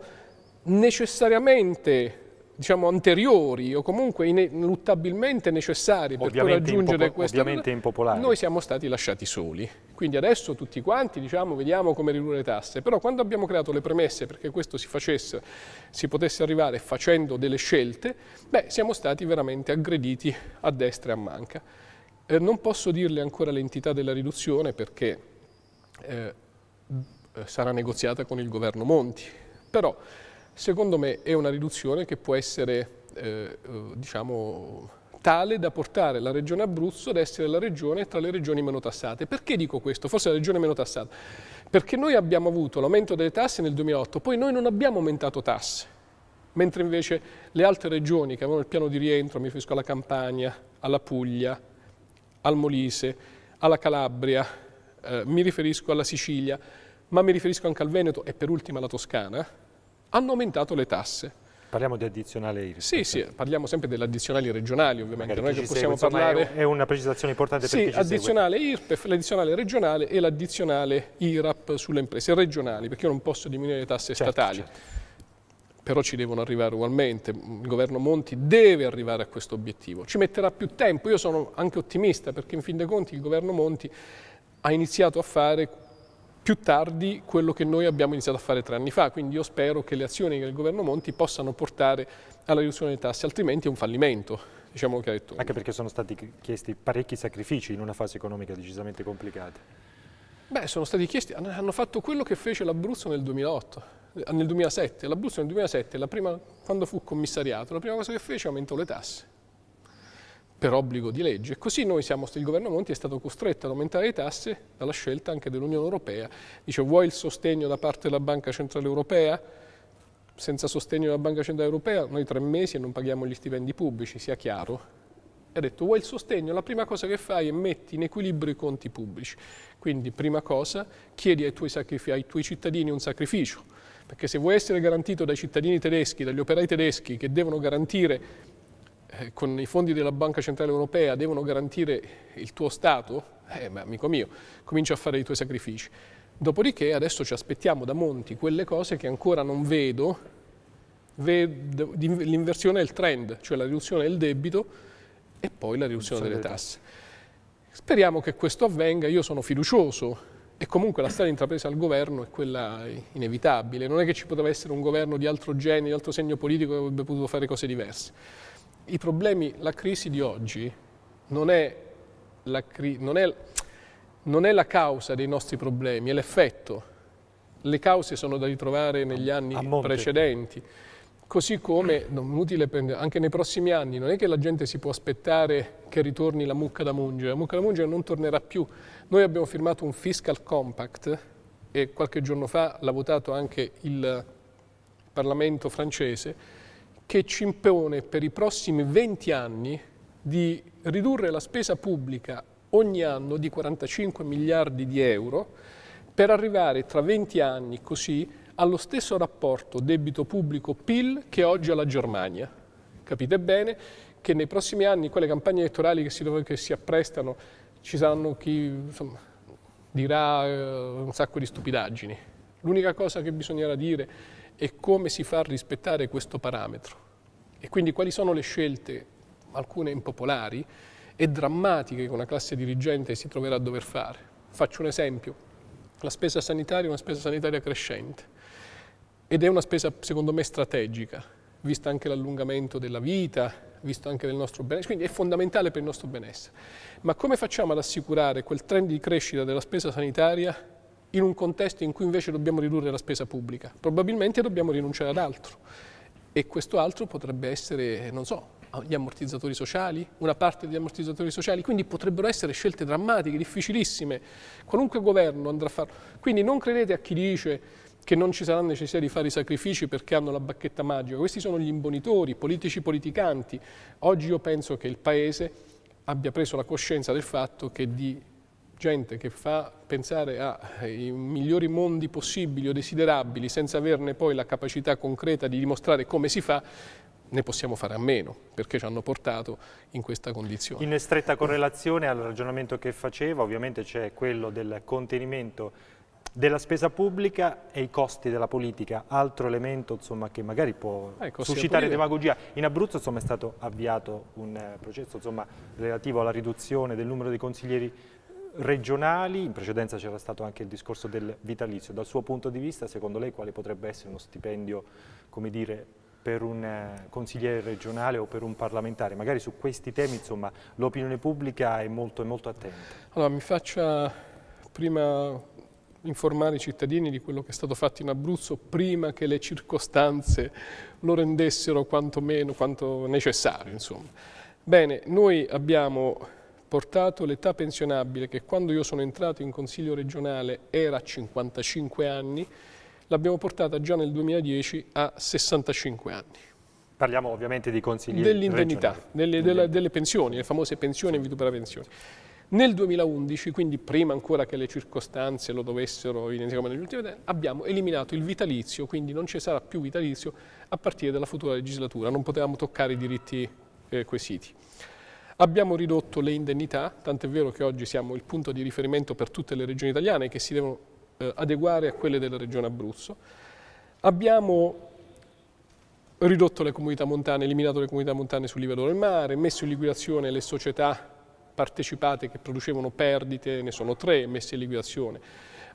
necessariamente diciamo, anteriori o comunque ineluttabilmente necessari ovviamente per raggiungere questo. Ovviamente impopolari. Noi siamo stati lasciati soli. Quindi adesso tutti quanti diciamo, vediamo come ridurre le tasse, però quando abbiamo creato le premesse perché questo si facesse, si potesse arrivare facendo delle scelte, beh, siamo stati veramente aggrediti a destra e a manca. Eh, non posso dirle ancora l'entità della riduzione perché eh, eh sarà negoziata con il governo Monti, però secondo me è una riduzione che può essere eh, eh, diciamo, tale da portare la regione Abruzzo ad essere la regione tra le regioni meno tassate. Perché dico questo? Forse la regione meno tassata. Perché noi abbiamo avuto l'aumento delle tasse nel 2008, poi noi non abbiamo aumentato tasse, mentre invece le altre regioni che avevano il piano di rientro, mi riferisco alla Campania, alla Puglia, al Molise, alla Calabria, eh, mi riferisco alla Sicilia, ma mi riferisco anche al Veneto e per ultima alla Toscana, hanno aumentato le tasse. Parliamo di addizionale IRES. Sì, sì, parliamo sempre delle addizionali regionali ovviamente, Magari non è che possiamo segue, parlare... È una precisazione importante sì, per chi addizionale segue. IRPEF, l'addizionale regionale e l'addizionale IRAP sulle imprese regionali, perché io non posso diminuire le tasse certo, statali. Certo. Però ci devono arrivare ugualmente, il governo Monti deve arrivare a questo obiettivo. Ci metterà più tempo, io sono anche ottimista perché in fin dei conti il governo Monti ha iniziato a fare più tardi quello che noi abbiamo iniziato a fare tre anni fa, quindi io spero che le azioni del governo Monti possano portare alla riduzione dei tassi, altrimenti è un fallimento. Diciamo Anche perché sono stati chiesti parecchi sacrifici in una fase economica decisamente complicata. Beh, sono stati chiesti, hanno fatto quello che fece l'Abruzzo nel 2008, eh, nel 2007. L'Abruzzo nel 2007, prima, quando fu commissariato, la prima cosa che fece aumentò le tasse per obbligo di legge. Così noi siamo, il governo Monti è stato costretto ad aumentare le tasse dalla scelta anche dell'Unione Europea. Dice vuoi il sostegno da parte della Banca Centrale Europea? Senza sostegno della Banca Centrale Europea noi tre mesi e non paghiamo gli stipendi pubblici, sia chiaro. ha detto vuoi il sostegno? La prima cosa che fai è metti in equilibrio i conti pubblici. Quindi prima cosa chiedi ai tuoi, ai tuoi cittadini un sacrificio. Perché se vuoi essere garantito dai cittadini tedeschi, dagli operai tedeschi che devono garantire eh, con i fondi della Banca Centrale Europea devono garantire il tuo Stato, eh, ma amico mio, comincia a fare i tuoi sacrifici. Dopodiché adesso ci aspettiamo da Monti quelle cose che ancora non vedo, vedo l'inversione del trend, cioè la riduzione del debito e poi la riduzione delle tasse. Speriamo che questo avvenga, io sono fiducioso e comunque la strada intrapresa al governo è quella inevitabile, non è che ci poteva essere un governo di altro genere, di altro segno politico che avrebbe potuto fare cose diverse i problemi, la crisi di oggi non è la, non è, non è la causa dei nostri problemi, è l'effetto. Le cause sono da ritrovare negli anni precedenti. Così come, anche nei prossimi anni, non è che la gente si può aspettare che ritorni la mucca da mungere. La mucca da mungere non tornerà più. Noi abbiamo firmato un fiscal compact e qualche giorno fa l'ha votato anche il Parlamento francese, che ci impone per i prossimi 20 anni di ridurre la spesa pubblica ogni anno di 45 miliardi di euro per arrivare tra 20 anni così allo stesso rapporto debito pubblico-PIL che oggi ha la Germania. Capite bene che nei prossimi anni quelle campagne elettorali che si, che si apprestano ci saranno chi insomma, dirà eh, un sacco di stupidaggini. L'unica cosa che bisognerà dire è e come si fa a rispettare questo parametro e quindi quali sono le scelte, alcune impopolari e drammatiche che una classe dirigente si troverà a dover fare. Faccio un esempio, la spesa sanitaria è una spesa sanitaria crescente ed è una spesa secondo me strategica, vista anche l'allungamento della vita, visto anche del nostro benessere, quindi è fondamentale per il nostro benessere. Ma come facciamo ad assicurare quel trend di crescita della spesa sanitaria in un contesto in cui invece dobbiamo ridurre la spesa pubblica. Probabilmente dobbiamo rinunciare ad altro e questo altro potrebbe essere, non so, gli ammortizzatori sociali, una parte degli ammortizzatori sociali, quindi potrebbero essere scelte drammatiche, difficilissime, qualunque governo andrà a farlo. Quindi non credete a chi dice che non ci sarà necessità di fare i sacrifici perché hanno la bacchetta magica. Questi sono gli imbonitori, politici politicanti. Oggi io penso che il Paese abbia preso la coscienza del fatto che di gente che fa pensare ai eh, migliori mondi possibili o desiderabili senza averne poi la capacità concreta di dimostrare come si fa, ne possiamo fare a meno perché ci hanno portato in questa condizione. In stretta correlazione al ragionamento che faceva, ovviamente c'è quello del contenimento della spesa pubblica e i costi della politica, altro elemento insomma, che magari può eh, suscitare demagogia. In Abruzzo insomma, è stato avviato un eh, processo insomma, relativo alla riduzione del numero dei consiglieri regionali, in precedenza c'era stato anche il discorso del vitalizio, dal suo punto di vista secondo lei quale potrebbe essere uno stipendio come dire, per un eh, consigliere regionale o per un parlamentare? Magari su questi temi l'opinione pubblica è molto, è molto attenta. Allora mi faccia prima informare i cittadini di quello che è stato fatto in Abruzzo prima che le circostanze lo rendessero quantomeno quanto necessario. Insomma. Bene, noi abbiamo portato l'età pensionabile, che quando io sono entrato in Consiglio regionale era 55 anni, l'abbiamo portata già nel 2010 a 65 anni. Parliamo ovviamente di consiglieri Dell'indennità, delle, delle, delle, pensioni, le famose pensioni e vitupera pensioni. Nel 2011, quindi prima ancora che le circostanze lo dovessero evidenziare come negli ultimi anni, abbiamo eliminato il vitalizio, quindi non ci sarà più vitalizio a partire dalla futura legislatura, non potevamo toccare i diritti eh, quesiti. Abbiamo ridotto le indennità, tant'è vero che oggi siamo il punto di riferimento per tutte le regioni italiane che si devono eh, adeguare a quelle della regione Abruzzo. Abbiamo ridotto le comunità montane, eliminato le comunità montane sul livello del mare, messo in liquidazione le società partecipate che producevano perdite, ne sono tre messe in liquidazione.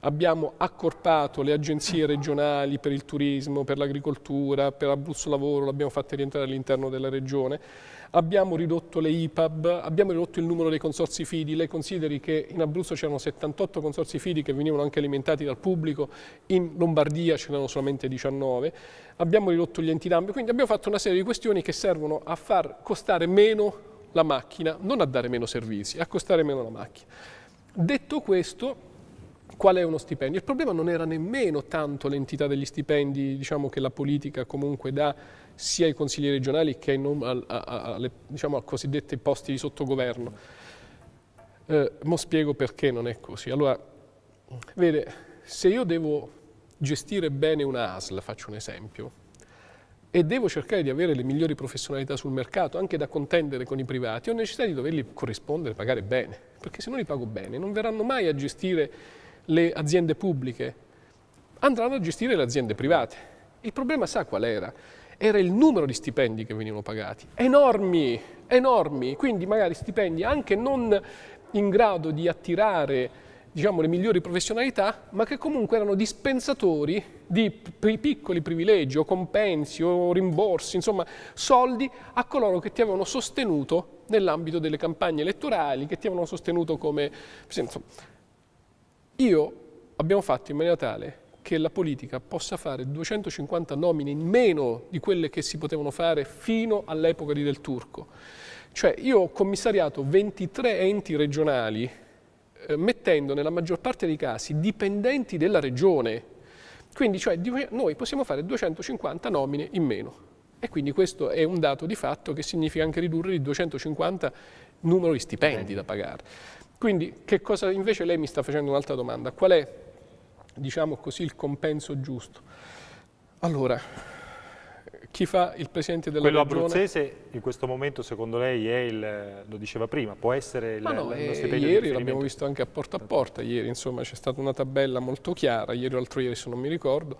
Abbiamo accorpato le agenzie regionali per il turismo, per l'agricoltura, per Abruzzo Lavoro, l'abbiamo fatte rientrare all'interno della regione abbiamo ridotto le IPAB, abbiamo ridotto il numero dei consorsi FIDI, lei consideri che in Abruzzo c'erano 78 consorsi FIDI che venivano anche alimentati dal pubblico, in Lombardia ce n'erano solamente 19, abbiamo ridotto gli entinambi, quindi abbiamo fatto una serie di questioni che servono a far costare meno la macchina, non a dare meno servizi, a costare meno la macchina. Detto questo, qual è uno stipendio. Il problema non era nemmeno tanto l'entità degli stipendi diciamo, che la politica comunque dà sia ai consiglieri regionali che a, a, a, alle, diciamo, a cosiddetti posti di sottogoverno. Eh, mo spiego perché non è così. Allora, vede, se io devo gestire bene una ASL, faccio un esempio, e devo cercare di avere le migliori professionalità sul mercato, anche da contendere con i privati, ho necessità di doverli corrispondere, pagare bene, perché se non li pago bene non verranno mai a gestire le aziende pubbliche, andranno a gestire le aziende private. Il problema sa qual era? Era il numero di stipendi che venivano pagati, enormi, enormi, quindi magari stipendi anche non in grado di attirare diciamo, le migliori professionalità, ma che comunque erano dispensatori di piccoli privilegi o compensi o rimborsi, insomma soldi a coloro che ti avevano sostenuto nell'ambito delle campagne elettorali, che ti avevano sostenuto come... Insomma, io abbiamo fatto in maniera tale che la politica possa fare 250 nomine in meno di quelle che si potevano fare fino all'epoca di Del Turco. Cioè io ho commissariato 23 enti regionali eh, mettendo nella maggior parte dei casi dipendenti della regione. Quindi cioè, noi possiamo fare 250 nomine in meno. E quindi questo è un dato di fatto che significa anche ridurre di 250 numero di stipendi da pagare. Quindi che cosa, invece lei mi sta facendo un'altra domanda, qual è, diciamo così, il compenso giusto? Allora, chi fa il presidente della Quello regione... Quello abruzzese in questo momento secondo lei è il, lo diceva prima, può essere il, Ma no, il, eh, Ieri l'abbiamo visto anche a porta a porta, ieri insomma c'è stata una tabella molto chiara, ieri o l'altro ieri se non mi ricordo,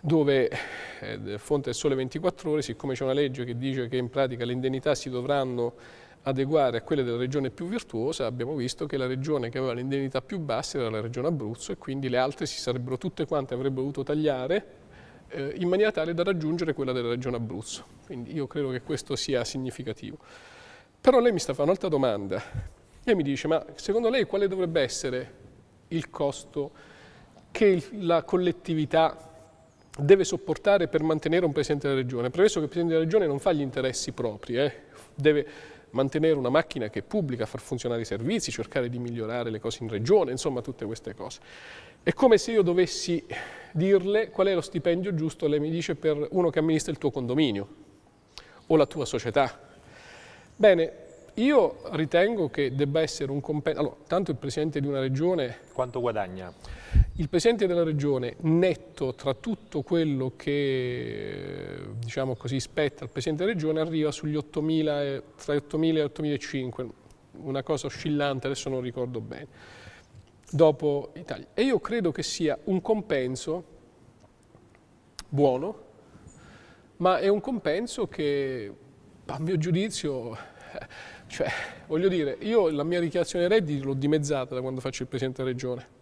dove eh, fonte del sole 24 ore, siccome c'è una legge che dice che in pratica le indennità si dovranno adeguare a quelle della regione più virtuosa, abbiamo visto che la regione che aveva le indennità più basse era la regione Abruzzo e quindi le altre si sarebbero tutte quante avrebbero dovuto tagliare eh, in maniera tale da raggiungere quella della regione Abruzzo. Quindi io credo che questo sia significativo. Però lei mi sta facendo un'altra domanda. e mi dice, ma secondo lei quale dovrebbe essere il costo che la collettività deve sopportare per mantenere un Presidente della Regione. Previsto che il Presidente della Regione non fa gli interessi propri, eh, deve mantenere una macchina che è pubblica, far funzionare i servizi, cercare di migliorare le cose in regione, insomma tutte queste cose. È come se io dovessi dirle qual è lo stipendio giusto, lei mi dice, per uno che amministra il tuo condominio o la tua società. Bene, io ritengo che debba essere un compenso. Allora, tanto il presidente di una regione. Quanto guadagna? Il Presidente della Regione, netto tra tutto quello che diciamo così, spetta al Presidente della Regione, arriva sugli 8.000, tra 8.000 e 8.500, una cosa oscillante, adesso non ricordo bene, dopo Italia. E io credo che sia un compenso buono, ma è un compenso che, a mio giudizio, cioè, voglio dire, io la mia dichiarazione redditi l'ho dimezzata da quando faccio il Presidente della Regione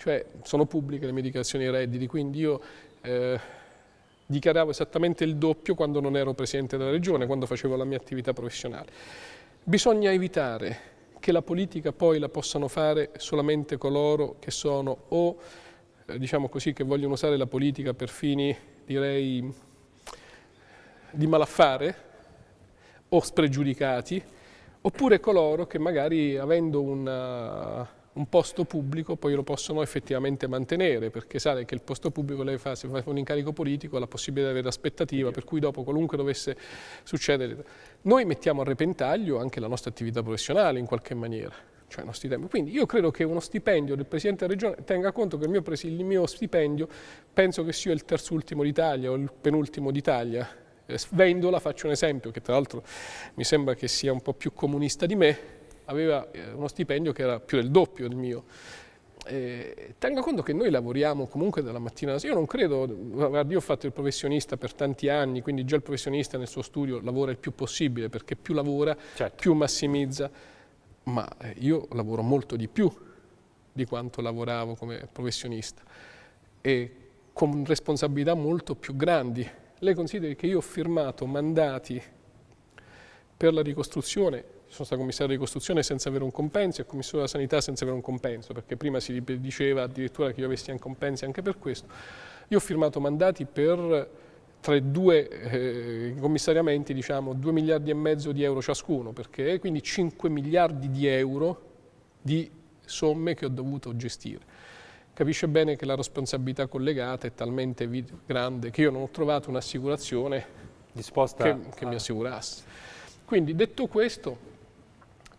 cioè sono pubbliche le mie dichiarazioni ai redditi, quindi io eh, dichiaravo esattamente il doppio quando non ero presidente della regione, quando facevo la mia attività professionale. Bisogna evitare che la politica poi la possano fare solamente coloro che sono o, eh, diciamo così, che vogliono usare la politica per fini, direi, di malaffare o spregiudicati, oppure coloro che magari avendo una un posto pubblico poi lo possono effettivamente mantenere, perché sai che il posto pubblico lei fa, se fa un incarico politico ha la possibilità di avere aspettativa, per cui dopo qualunque dovesse succedere. Noi mettiamo a repentaglio anche la nostra attività professionale in qualche maniera, cioè i nostri tempi. Quindi io credo che uno stipendio del Presidente della Regione tenga conto che il mio, il mio stipendio penso che sia il terzo ultimo d'Italia o il penultimo d'Italia, eh, Vendola, faccio un esempio che tra l'altro mi sembra che sia un po' più comunista di me, aveva eh, uno stipendio che era più del doppio del mio. Eh, tenga conto che noi lavoriamo comunque dalla mattina alla sera, io non credo, guarda, io ho fatto il professionista per tanti anni, quindi già il professionista nel suo studio lavora il più possibile perché più lavora, certo. più massimizza, ma eh, io lavoro molto di più di quanto lavoravo come professionista e con responsabilità molto più grandi. Lei consideri che io ho firmato mandati per la ricostruzione sono stato commissario di costruzione senza avere un compenso e commissario della sanità senza avere un compenso, perché prima si diceva addirittura che io avessi anche compensi anche per questo. Io ho firmato mandati per tra i due eh, commissariamenti, diciamo, 2 miliardi e mezzo di euro ciascuno, perché quindi 5 miliardi di euro di somme che ho dovuto gestire. Capisce bene che la responsabilità collegata è talmente grande che io non ho trovato un'assicurazione che, che a... mi assicurasse. Quindi detto questo,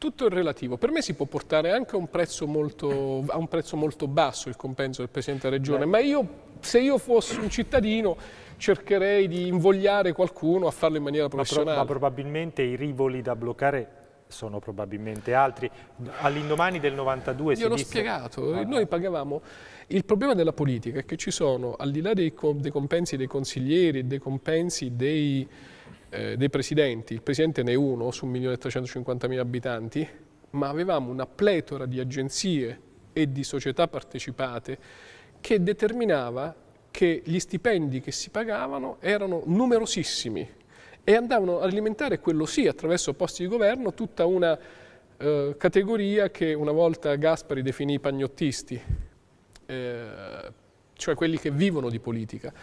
tutto il relativo. Per me si può portare anche a un prezzo molto, un prezzo molto basso il compenso del Presidente della Regione, Beh. ma io, se io fossi un cittadino cercherei di invogliare qualcuno a farlo in maniera professionale. ma, pro ma probabilmente i rivoli da bloccare sono probabilmente altri. All'indomani del 92 Io si Io l'ho disse... spiegato, ah, noi pagavamo... Il problema della politica è che ci sono, al di là dei, dei compensi dei consiglieri, dei compensi dei eh, dei presidenti, il presidente ne è uno su 1.350.000 abitanti, ma avevamo una pletora di agenzie e di società partecipate che determinava che gli stipendi che si pagavano erano numerosissimi e andavano ad alimentare quello sì attraverso posti di governo tutta una eh, categoria che una volta Gaspari definì pagnottisti, eh, cioè quelli che vivono di politica.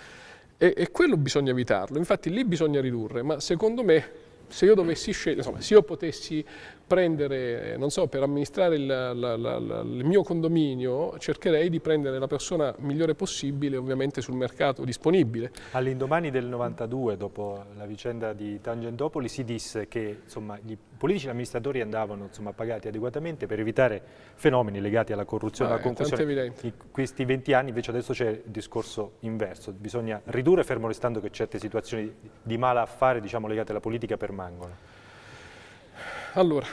E, e, quello bisogna evitarlo, infatti lì bisogna ridurre, ma secondo me se io dovessi scegliere, insomma, se io potessi prendere, non so, per amministrare il, la, la, la, il, mio condominio cercherei di prendere la persona migliore possibile ovviamente sul mercato disponibile. All'indomani del 92, dopo la vicenda di Tangentopoli, si disse che insomma, i politici e gli amministratori andavano insomma, pagati adeguatamente per evitare fenomeni legati alla corruzione e ah, alla concussione. In questi 20 anni invece adesso c'è il discorso inverso, bisogna ridurre fermo restando che certe situazioni di mala affare diciamo, legate alla politica permangono. Allora,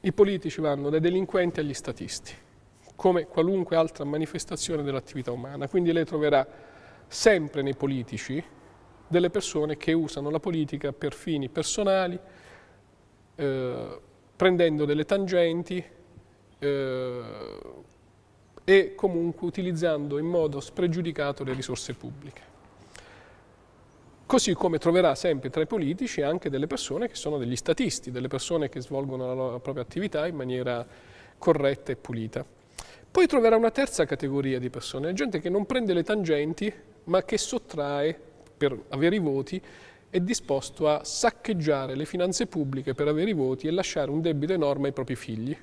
i politici vanno dai delinquenti agli statisti, come qualunque altra manifestazione dell'attività umana, quindi lei troverà sempre nei politici delle persone che usano la politica per fini personali, eh, prendendo delle tangenti eh, e comunque utilizzando in modo spregiudicato le risorse pubbliche. Così come troverà sempre tra i politici anche delle persone che sono degli statisti, delle persone che svolgono la loro propria attività in maniera corretta e pulita. Poi troverà una terza categoria di persone, gente che non prende le tangenti ma che sottrae per avere i voti è disposto a saccheggiare le finanze pubbliche per avere i voti e lasciare un debito enorme ai propri figli.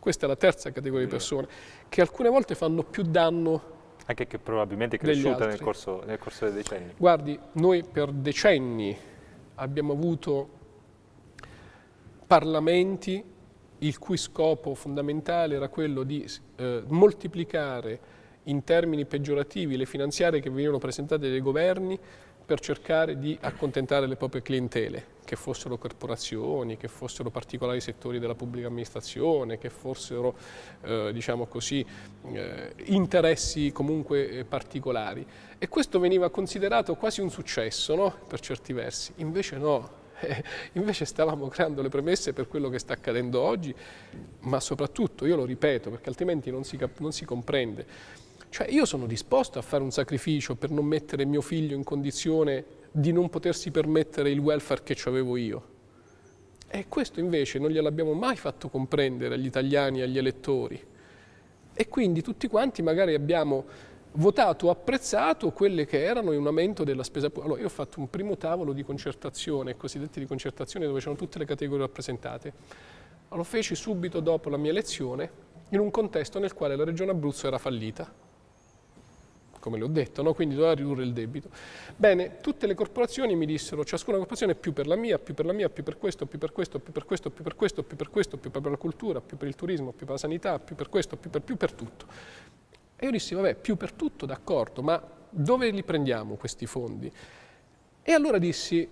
Questa è la terza categoria di persone che alcune volte fanno più danno anche che probabilmente è cresciuta nel corso, nel corso dei decenni. Guardi, noi per decenni abbiamo avuto parlamenti il cui scopo fondamentale era quello di eh, moltiplicare in termini peggiorativi le finanziarie che venivano presentate dai governi per cercare di accontentare le proprie clientele che fossero corporazioni, che fossero particolari settori della pubblica amministrazione, che fossero eh, diciamo così, eh, interessi comunque eh, particolari. E questo veniva considerato quasi un successo no? per certi versi, invece no. Invece stavamo creando le premesse per quello che sta accadendo oggi, ma soprattutto, io lo ripeto perché altrimenti non si, non si comprende, cioè io sono disposto a fare un sacrificio per non mettere mio figlio in condizione di non potersi permettere il welfare che avevo io. E questo invece non gliel'abbiamo mai fatto comprendere agli italiani agli elettori. E quindi tutti quanti magari abbiamo votato, apprezzato quelle che erano in un aumento della spesa pubblica. Allora, io ho fatto un primo tavolo di concertazione, cosiddetti di concertazione, dove c'erano tutte le categorie rappresentate. Lo feci subito dopo la mia elezione, in un contesto nel quale la Regione Abruzzo era fallita come le ho detto, no? quindi doveva ridurre il debito. Bene, tutte le corporazioni mi dissero, ciascuna corporazione più per la mia, più per la mia, più per questo, più per questo, più per questo, più per questo, più per questo, più per la cultura, più per il turismo, più per la sanità, più per questo, più per, più per tutto. E io dissi, vabbè, più per tutto, d'accordo, ma dove li prendiamo questi fondi? E allora dissi,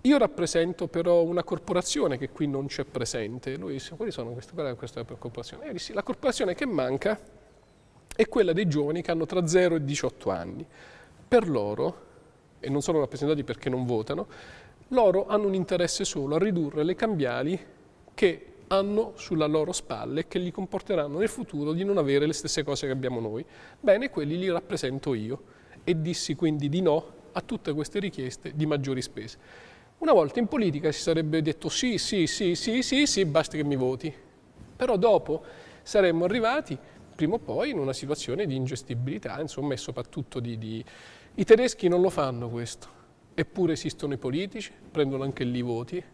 io rappresento però una corporazione che qui non c'è presente. Lui disse, quali sono queste, qual è questa corporazione? E io dissi, la corporazione che manca è quella dei giovani che hanno tra 0 e 18 anni. Per loro, e non sono rappresentati perché non votano, loro hanno un interesse solo a ridurre le cambiali che hanno sulla loro spalla e che gli comporteranno nel futuro di non avere le stesse cose che abbiamo noi. Bene, quelli li rappresento io e dissi quindi di no a tutte queste richieste di maggiori spese. Una volta in politica si sarebbe detto sì, sì, sì, sì, sì, sì, basta che mi voti. Però dopo saremmo arrivati prima o poi in una situazione di ingestibilità, insomma, e soprattutto di, di... I tedeschi non lo fanno questo, eppure esistono i politici, prendono anche lì i voti.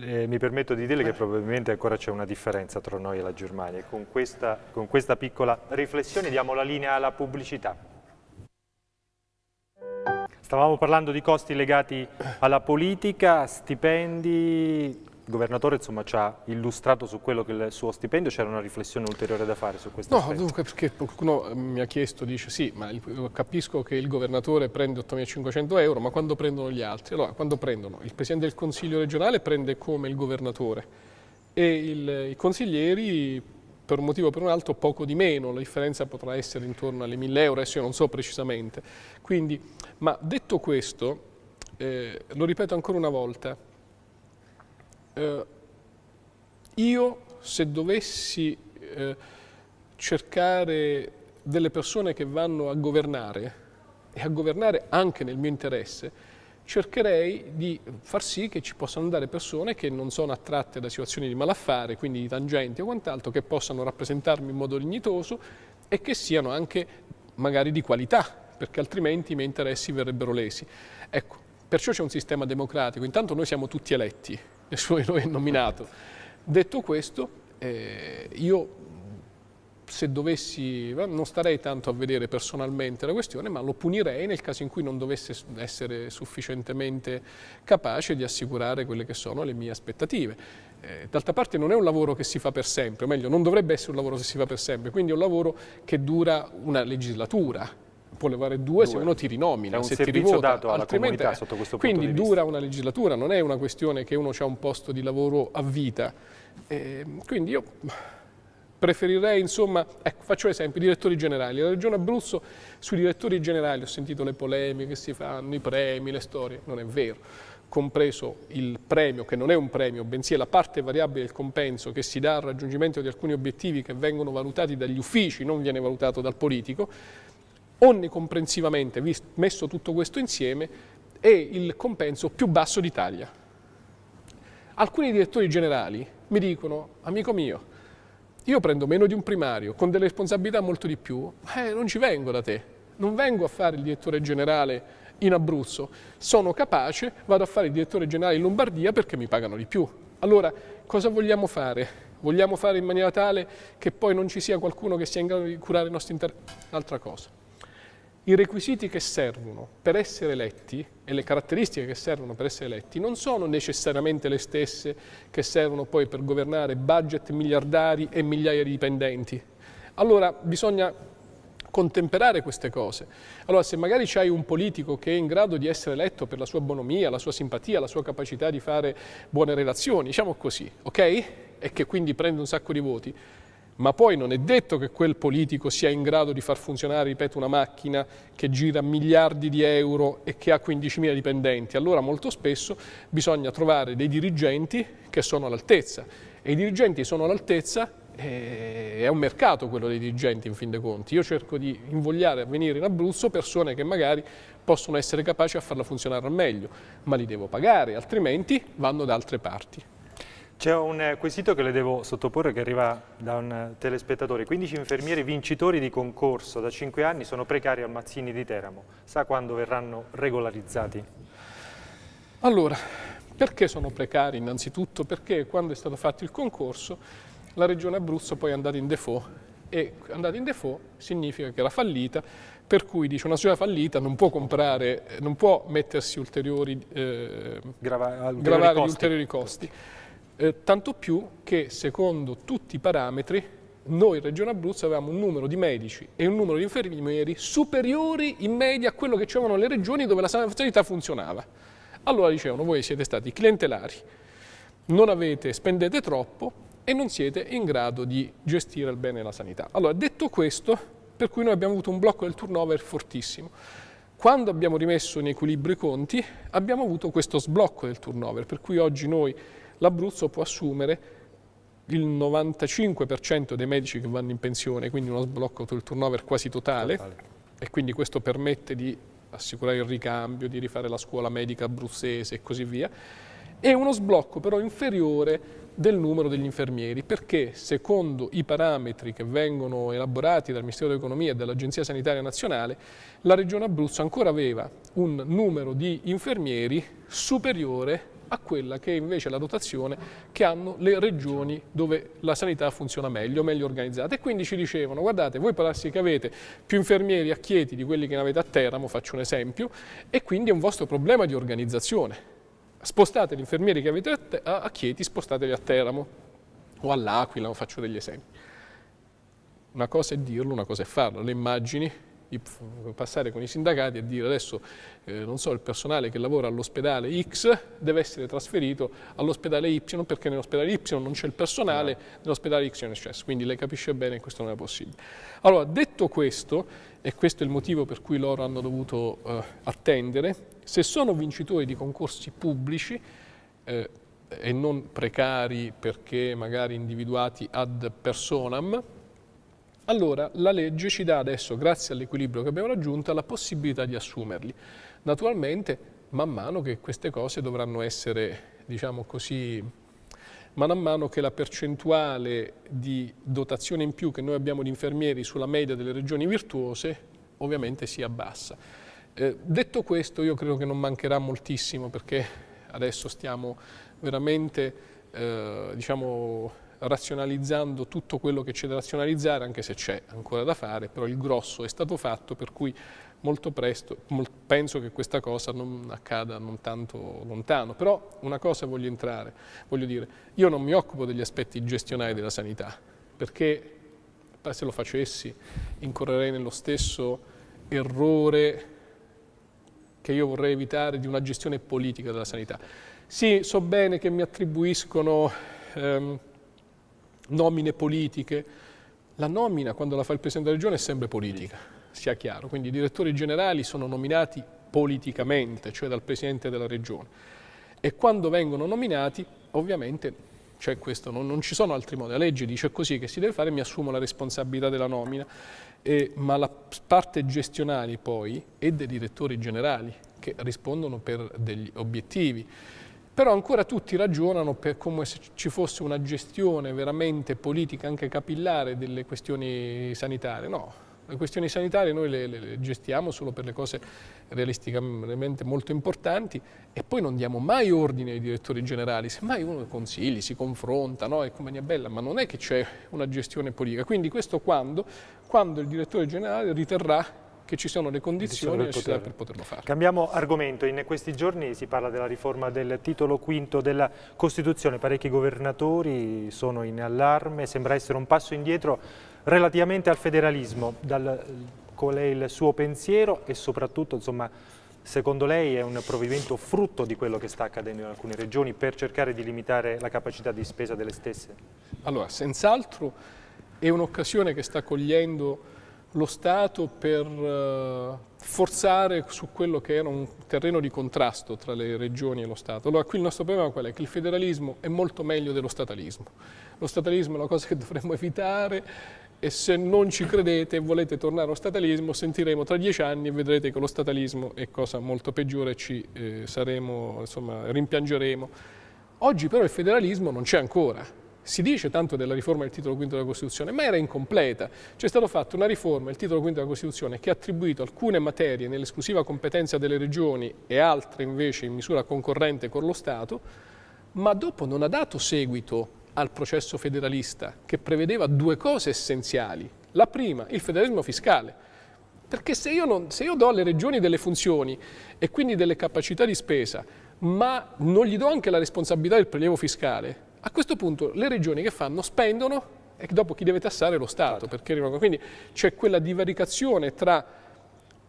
Eh, mi permetto di dire che eh. probabilmente ancora c'è una differenza tra noi e la Germania. e con, con questa piccola riflessione diamo la linea alla pubblicità. Stavamo parlando di costi legati alla politica, stipendi, governatore insomma, ci ha illustrato su quello che è il suo stipendio, c'era una riflessione ulteriore da fare su questo? No, aspetto. dunque perché qualcuno eh, mi ha chiesto, dice sì, ma il, capisco che il governatore prende 8.500 euro, ma quando prendono gli altri? Allora, quando prendono? Il Presidente del Consiglio regionale prende come il governatore e il, i consiglieri per un motivo o per un altro poco di meno, la differenza potrà essere intorno alle 1000 euro, adesso io non so precisamente. Quindi, ma detto questo, eh, lo ripeto ancora una volta, eh, io se dovessi eh, cercare delle persone che vanno a governare e a governare anche nel mio interesse, cercherei di far sì che ci possano andare persone che non sono attratte da situazioni di malaffare, quindi di tangenti o quant'altro, che possano rappresentarmi in modo dignitoso e che siano anche magari di qualità, perché altrimenti i miei interessi verrebbero lesi. Ecco, perciò c'è un sistema democratico, intanto noi siamo tutti eletti, il suo eroe nominato. Detto questo, eh, io se dovessi, non starei tanto a vedere personalmente la questione, ma lo punirei nel caso in cui non dovesse essere sufficientemente capace di assicurare quelle che sono le mie aspettative. Eh, d'altra parte non è un lavoro che si fa per sempre, o meglio, non dovrebbe essere un lavoro che si fa per sempre, quindi è un lavoro che dura una legislatura, può levare due, due. se uno ti rinomina, un se ti rivota, punto Quindi dura una legislatura, non è una questione che uno ha un posto di lavoro a vita. Eh, quindi io preferirei, insomma, ecco, faccio esempi, direttori generali. La Regione Abruzzo sui direttori generali ho sentito le polemiche che si fanno, i premi, le storie, non è vero compreso il premio, che non è un premio, bensì è la parte variabile del compenso che si dà al raggiungimento di alcuni obiettivi che vengono valutati dagli uffici, non viene valutato dal politico, onnicomprensivamente, messo tutto questo insieme, è il compenso più basso d'Italia. Alcuni direttori generali mi dicono, amico mio, io prendo meno di un primario, con delle responsabilità molto di più, eh, non ci vengo da te, non vengo a fare il direttore generale in Abruzzo, sono capace, vado a fare il direttore generale in Lombardia perché mi pagano di più. Allora, cosa vogliamo fare? Vogliamo fare in maniera tale che poi non ci sia qualcuno che sia in grado di curare i nostri interessi? Altra cosa i requisiti che servono per essere eletti e le caratteristiche che servono per essere eletti non sono necessariamente le stesse che servono poi per governare budget miliardari e migliaia di dipendenti. Allora bisogna contemperare queste cose. Allora se magari c'hai un politico che è in grado di essere eletto per la sua bonomia, la sua simpatia, la sua capacità di fare buone relazioni, diciamo così, ok? E che quindi prende un sacco di voti, ma poi non è detto che quel politico sia in grado di far funzionare, ripeto, una macchina che gira miliardi di euro e che ha 15.000 dipendenti. Allora molto spesso bisogna trovare dei dirigenti che sono all'altezza e i dirigenti sono all'altezza eh, è un mercato quello dei dirigenti in fin dei conti. Io cerco di invogliare a venire in Abruzzo persone che magari possono essere capaci a farla funzionare al meglio, ma li devo pagare, altrimenti vanno da altre parti. C'è un eh, quesito che le devo sottoporre che arriva da un eh, telespettatore. 15 infermieri vincitori di concorso da 5 anni sono precari al Mazzini di Teramo. Sa quando verranno regolarizzati? Allora, perché sono precari innanzitutto? Perché quando è stato fatto il concorso la regione Abruzzo poi è andata in default e andata in default significa che era fallita, per cui dice una società fallita non può comprare, eh, non può mettersi ulteriori, eh, Grava ulteriori gravare costi. gli ulteriori costi. Eh, tanto più che secondo tutti i parametri noi in Regione Abruzzo avevamo un numero di medici e un numero di infermieri superiori in media a quello che avevano le regioni dove la sanità funzionava. Allora dicevano voi siete stati clientelari, non avete, spendete troppo e non siete in grado di gestire il bene la sanità. Allora detto questo, per cui noi abbiamo avuto un blocco del turnover fortissimo. Quando abbiamo rimesso in equilibrio i conti abbiamo avuto questo sblocco del turnover, per cui oggi noi l'Abruzzo può assumere il 95% dei medici che vanno in pensione, quindi uno sblocco del turnover quasi totale, totale, e quindi questo permette di assicurare il ricambio, di rifare la scuola medica abruzzese e così via, e uno sblocco però inferiore del numero degli infermieri, perché secondo i parametri che vengono elaborati dal Ministero dell'Economia e dall'Agenzia Sanitaria Nazionale, la Regione Abruzzo ancora aveva un numero di infermieri superiore a quella che è invece la dotazione che hanno le regioni dove la sanità funziona meglio, meglio organizzata. E quindi ci dicevano, guardate, voi palazzi che avete più infermieri a Chieti di quelli che ne avete a Teramo, faccio un esempio, e quindi è un vostro problema di organizzazione. Spostate gli infermieri che avete a, Chieti, spostateli a Teramo o all'Aquila, faccio degli esempi. Una cosa è dirlo, una cosa è farlo. Le immagini passare con i sindacati e dire adesso eh, non so, il personale che lavora all'ospedale X deve essere trasferito all'ospedale Y perché nell'ospedale Y non c'è il personale, no. Esatto. nell'ospedale non c'è. Quindi lei capisce bene che questo non è possibile. Allora, detto questo, e questo è il motivo per cui loro hanno dovuto eh, attendere, se sono vincitori di concorsi pubblici, eh, e non precari perché magari individuati ad personam, allora la legge ci dà adesso, grazie all'equilibrio che abbiamo raggiunto, la possibilità di assumerli. Naturalmente, man mano che queste cose dovranno essere, diciamo così, man mano che la percentuale di dotazione in più che noi abbiamo di infermieri sulla media delle regioni virtuose ovviamente si abbassa. Eh, detto questo, io credo che non mancherà moltissimo perché adesso stiamo veramente, eh, diciamo, razionalizzando tutto quello che c'è da razionalizzare, anche se c'è ancora da fare, però il grosso è stato fatto, per cui molto presto penso che questa cosa non accada non tanto lontano. Però una cosa voglio entrare, voglio dire, io non mi occupo degli aspetti gestionali della sanità, perché se lo facessi incorrerei nello stesso errore che io vorrei evitare di una gestione politica della sanità. Sì, so bene che mi attribuiscono... Ehm, nomine politiche. La nomina, quando la fa il Presidente della Regione, è sempre politica, sia chiaro. Quindi i direttori generali sono nominati politicamente, cioè dal Presidente della Regione. E quando vengono nominati, ovviamente c'è questo, non, non, ci sono altri modi. La legge dice così che si deve fare, mi assumo la responsabilità della nomina, eh, ma la parte gestionale poi è dei direttori generali che rispondono per degli obiettivi però ancora tutti ragionano per come se ci fosse una gestione veramente politica, anche capillare, delle questioni sanitarie. No, le questioni sanitarie noi le, le gestiamo solo per le cose realisticamente molto importanti e poi non diamo mai ordine ai direttori generali, semmai uno consigli, si confronta, no? è compagnia bella, ma non è che c'è una gestione politica. Quindi questo quando? Quando il direttore generale riterrà che ci sono le condizioni poter. per poterlo fare. Cambiamo argomento, in questi giorni si parla della riforma del titolo quinto della Costituzione, parecchi governatori sono in allarme, sembra essere un passo indietro relativamente al federalismo, Dal, qual è il suo pensiero e soprattutto insomma, secondo lei è un provvedimento frutto di quello che sta accadendo in alcune regioni per cercare di limitare la capacità di spesa delle stesse? Allora, senz'altro è un'occasione che sta cogliendo lo Stato per eh, forzare su quello che era un terreno di contrasto tra le regioni e lo Stato. Allora qui il nostro problema qual è? Che il federalismo è molto meglio dello statalismo. Lo statalismo è una cosa che dovremmo evitare e se non ci credete e volete tornare allo statalismo sentiremo tra dieci anni e vedrete che lo statalismo è cosa molto peggiore e ci eh, saremo, insomma, rimpiangeremo. Oggi però il federalismo non c'è ancora si dice tanto della riforma del titolo quinto della Costituzione, ma era incompleta. C'è stata fatta una riforma del titolo quinto della Costituzione che ha attribuito alcune materie nell'esclusiva competenza delle regioni e altre invece in misura concorrente con lo Stato, ma dopo non ha dato seguito al processo federalista che prevedeva due cose essenziali. La prima, il federalismo fiscale, perché se io, non, se io, do alle regioni delle funzioni e quindi delle capacità di spesa, ma non gli do anche la responsabilità del prelievo fiscale, a questo punto le regioni che fanno? Spendono e dopo chi deve tassare è lo Stato, certo. perché rimangono. Quindi c'è quella divaricazione tra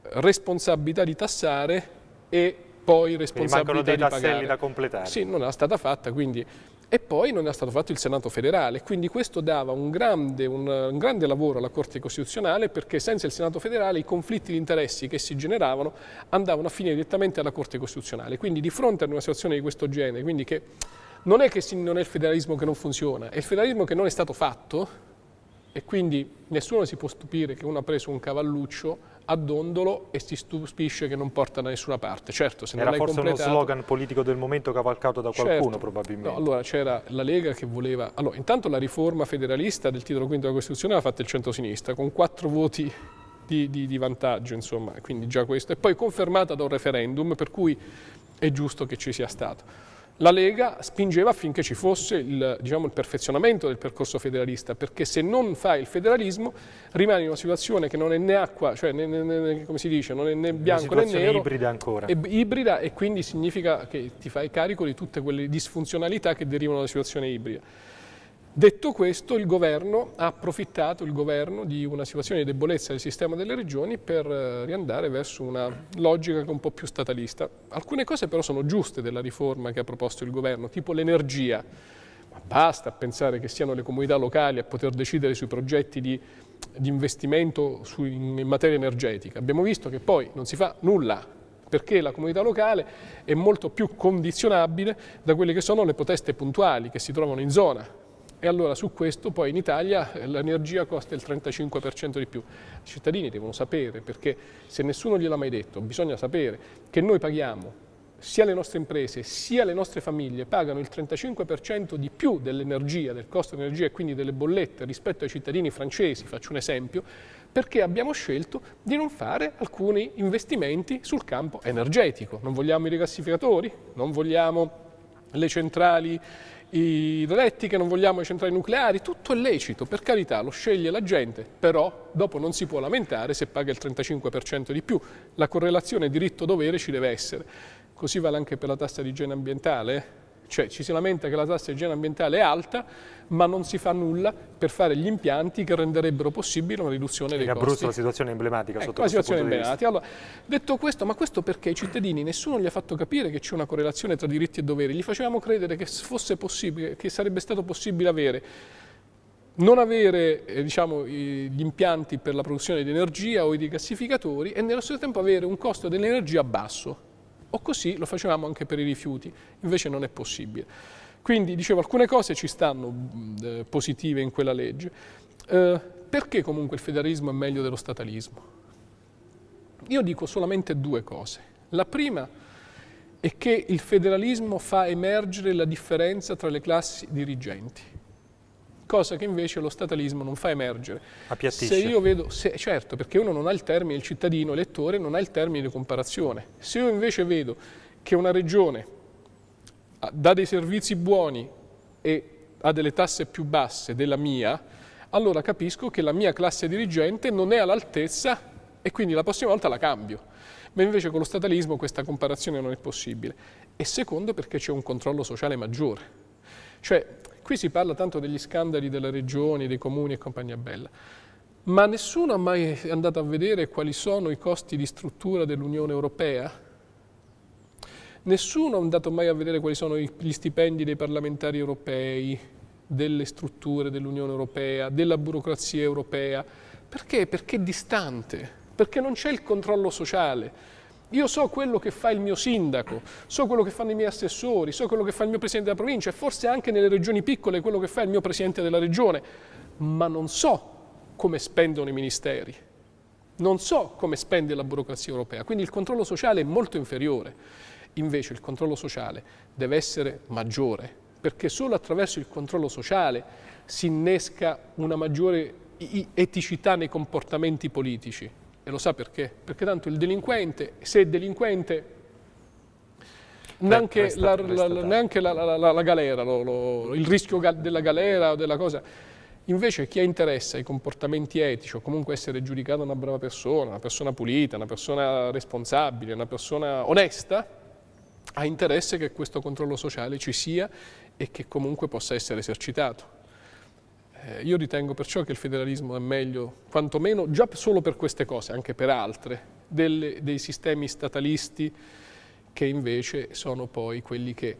responsabilità di tassare e poi responsabilità di mancano dei tasselli da completare. Sì, non era stata fatta, quindi... E poi non era stato fatto il Senato federale, quindi questo dava un grande, un, un grande lavoro alla Corte Costituzionale perché senza il Senato federale i conflitti di interessi che si generavano andavano a finire direttamente alla Corte Costituzionale. Quindi di fronte ad una situazione di questo genere, quindi che non è che non è il federalismo che non funziona, è il federalismo che non è stato fatto e quindi nessuno si può stupire che uno ha preso un cavalluccio a dondolo e si stupisce che non porta da nessuna parte. Certo, se Era non forse uno slogan politico del momento cavalcato da qualcuno certo. probabilmente. No, allora c'era la Lega che voleva... Allora, intanto la riforma federalista del titolo quinto della Costituzione l'ha fatta il centro-sinistra con quattro voti di, di, di vantaggio, insomma, quindi già questo. E poi confermata da un referendum, per cui è giusto che ci sia stato la Lega spingeva affinché ci fosse il, diciamo, il, perfezionamento del percorso federalista, perché se non fai il federalismo rimani in una situazione che non è né acqua, cioè né, né, né, come si dice, non è né bianco né nero. ibrida ancora. È ibrida e quindi significa che ti fai carico di tutte quelle disfunzionalità che derivano dalla situazione ibrida. Detto questo, il governo ha approfittato governo di una situazione di debolezza del sistema delle regioni per eh, riandare verso una logica che è un po' più statalista. Alcune cose però sono giuste della riforma che ha proposto il governo, tipo l'energia. basta pensare che siano le comunità locali a poter decidere sui progetti di, di investimento su, in, in materia energetica. Abbiamo visto che poi non si fa nulla perché la comunità locale è molto più condizionabile da quelle che sono le proteste puntuali che si trovano in zona e allora su questo poi in Italia eh, l'energia costa il 35% di più. I cittadini devono sapere, perché se nessuno gliel'ha mai detto, bisogna sapere che noi paghiamo sia le nostre imprese sia le nostre famiglie pagano il 35% di più dell'energia, del costo dell'energia e quindi delle bollette rispetto ai cittadini francesi, faccio un esempio, perché abbiamo scelto di non fare alcuni investimenti sul campo energetico. Non vogliamo i rigassificatori, non vogliamo le centrali i retti che non vogliamo le centrali nucleari, tutto è lecito, per carità, lo sceglie la gente, però dopo non si può lamentare se paga il 35% di più. La correlazione diritto-dovere ci deve essere. Così vale anche per la tassa di igiene ambientale, cioè ci si lamenta che la tassa di igiene ambientale è alta, ma non si fa nulla per fare gli impianti che renderebbero possibile una riduzione dei costi. È Abruzzo la situazione emblematica ecco, sotto questo situazione è emblematica. Allora, detto questo, ma questo perché i cittadini nessuno gli ha fatto capire che c'è una correlazione tra diritti e doveri. Gli facevamo credere che, che sarebbe stato possibile avere non avere eh, diciamo, gli impianti per la produzione di energia o i rigassificatori e nello stesso tempo avere un costo dell'energia basso o così lo facevamo anche per i rifiuti, invece non è possibile. Quindi, dicevo, alcune cose ci stanno eh, positive in quella legge. Eh, perché comunque il federalismo è meglio dello statalismo? Io dico solamente due cose. La prima è che il federalismo fa emergere la differenza tra le classi dirigenti cosa che invece lo statalismo non fa emergere. Appiattisce. Se io vedo, se, certo, perché uno non ha il termine, il cittadino elettore non ha il termine di comparazione. Se io invece vedo che una regione dà dei servizi buoni e ha delle tasse più basse della mia, allora capisco che la mia classe dirigente non è all'altezza e quindi la prossima volta la cambio. Ma invece con lo statalismo questa comparazione non è possibile. E secondo perché c'è un controllo sociale maggiore. Cioè Qui si parla tanto degli scandali delle regioni, dei comuni e compagnia bella, ma nessuno ha mai andato a vedere quali sono i costi di struttura dell'Unione Europea? Nessuno è andato mai a vedere quali sono gli stipendi dei parlamentari europei, delle strutture dell'Unione Europea, della burocrazia europea. Perché? Perché è distante, perché non c'è il controllo sociale, io so quello che fa il mio sindaco, so quello che fanno i miei assessori, so quello che fa il mio presidente della provincia e forse anche nelle regioni piccole quello che fa il mio presidente della regione, ma non so come spendono i ministeri, non so come spende la burocrazia europea, quindi il controllo sociale è molto inferiore. Invece il controllo sociale deve essere maggiore, perché solo attraverso il controllo sociale si innesca una maggiore eticità nei comportamenti politici. E lo sa perché? Perché tanto il delinquente, se è delinquente, neanche, resta, la, resta la, neanche la, la, galera, lo, lo, il rischio della galera o della cosa. Invece chi ha interesse ai comportamenti etici o comunque essere giudicato una brava persona, una persona pulita, una persona responsabile, una persona onesta, ha interesse che questo controllo sociale ci sia e che comunque possa essere esercitato. Eh, io ritengo perciò che il federalismo è meglio, quantomeno già solo per queste cose, anche per altre, delle, dei sistemi statalisti che invece sono poi quelli che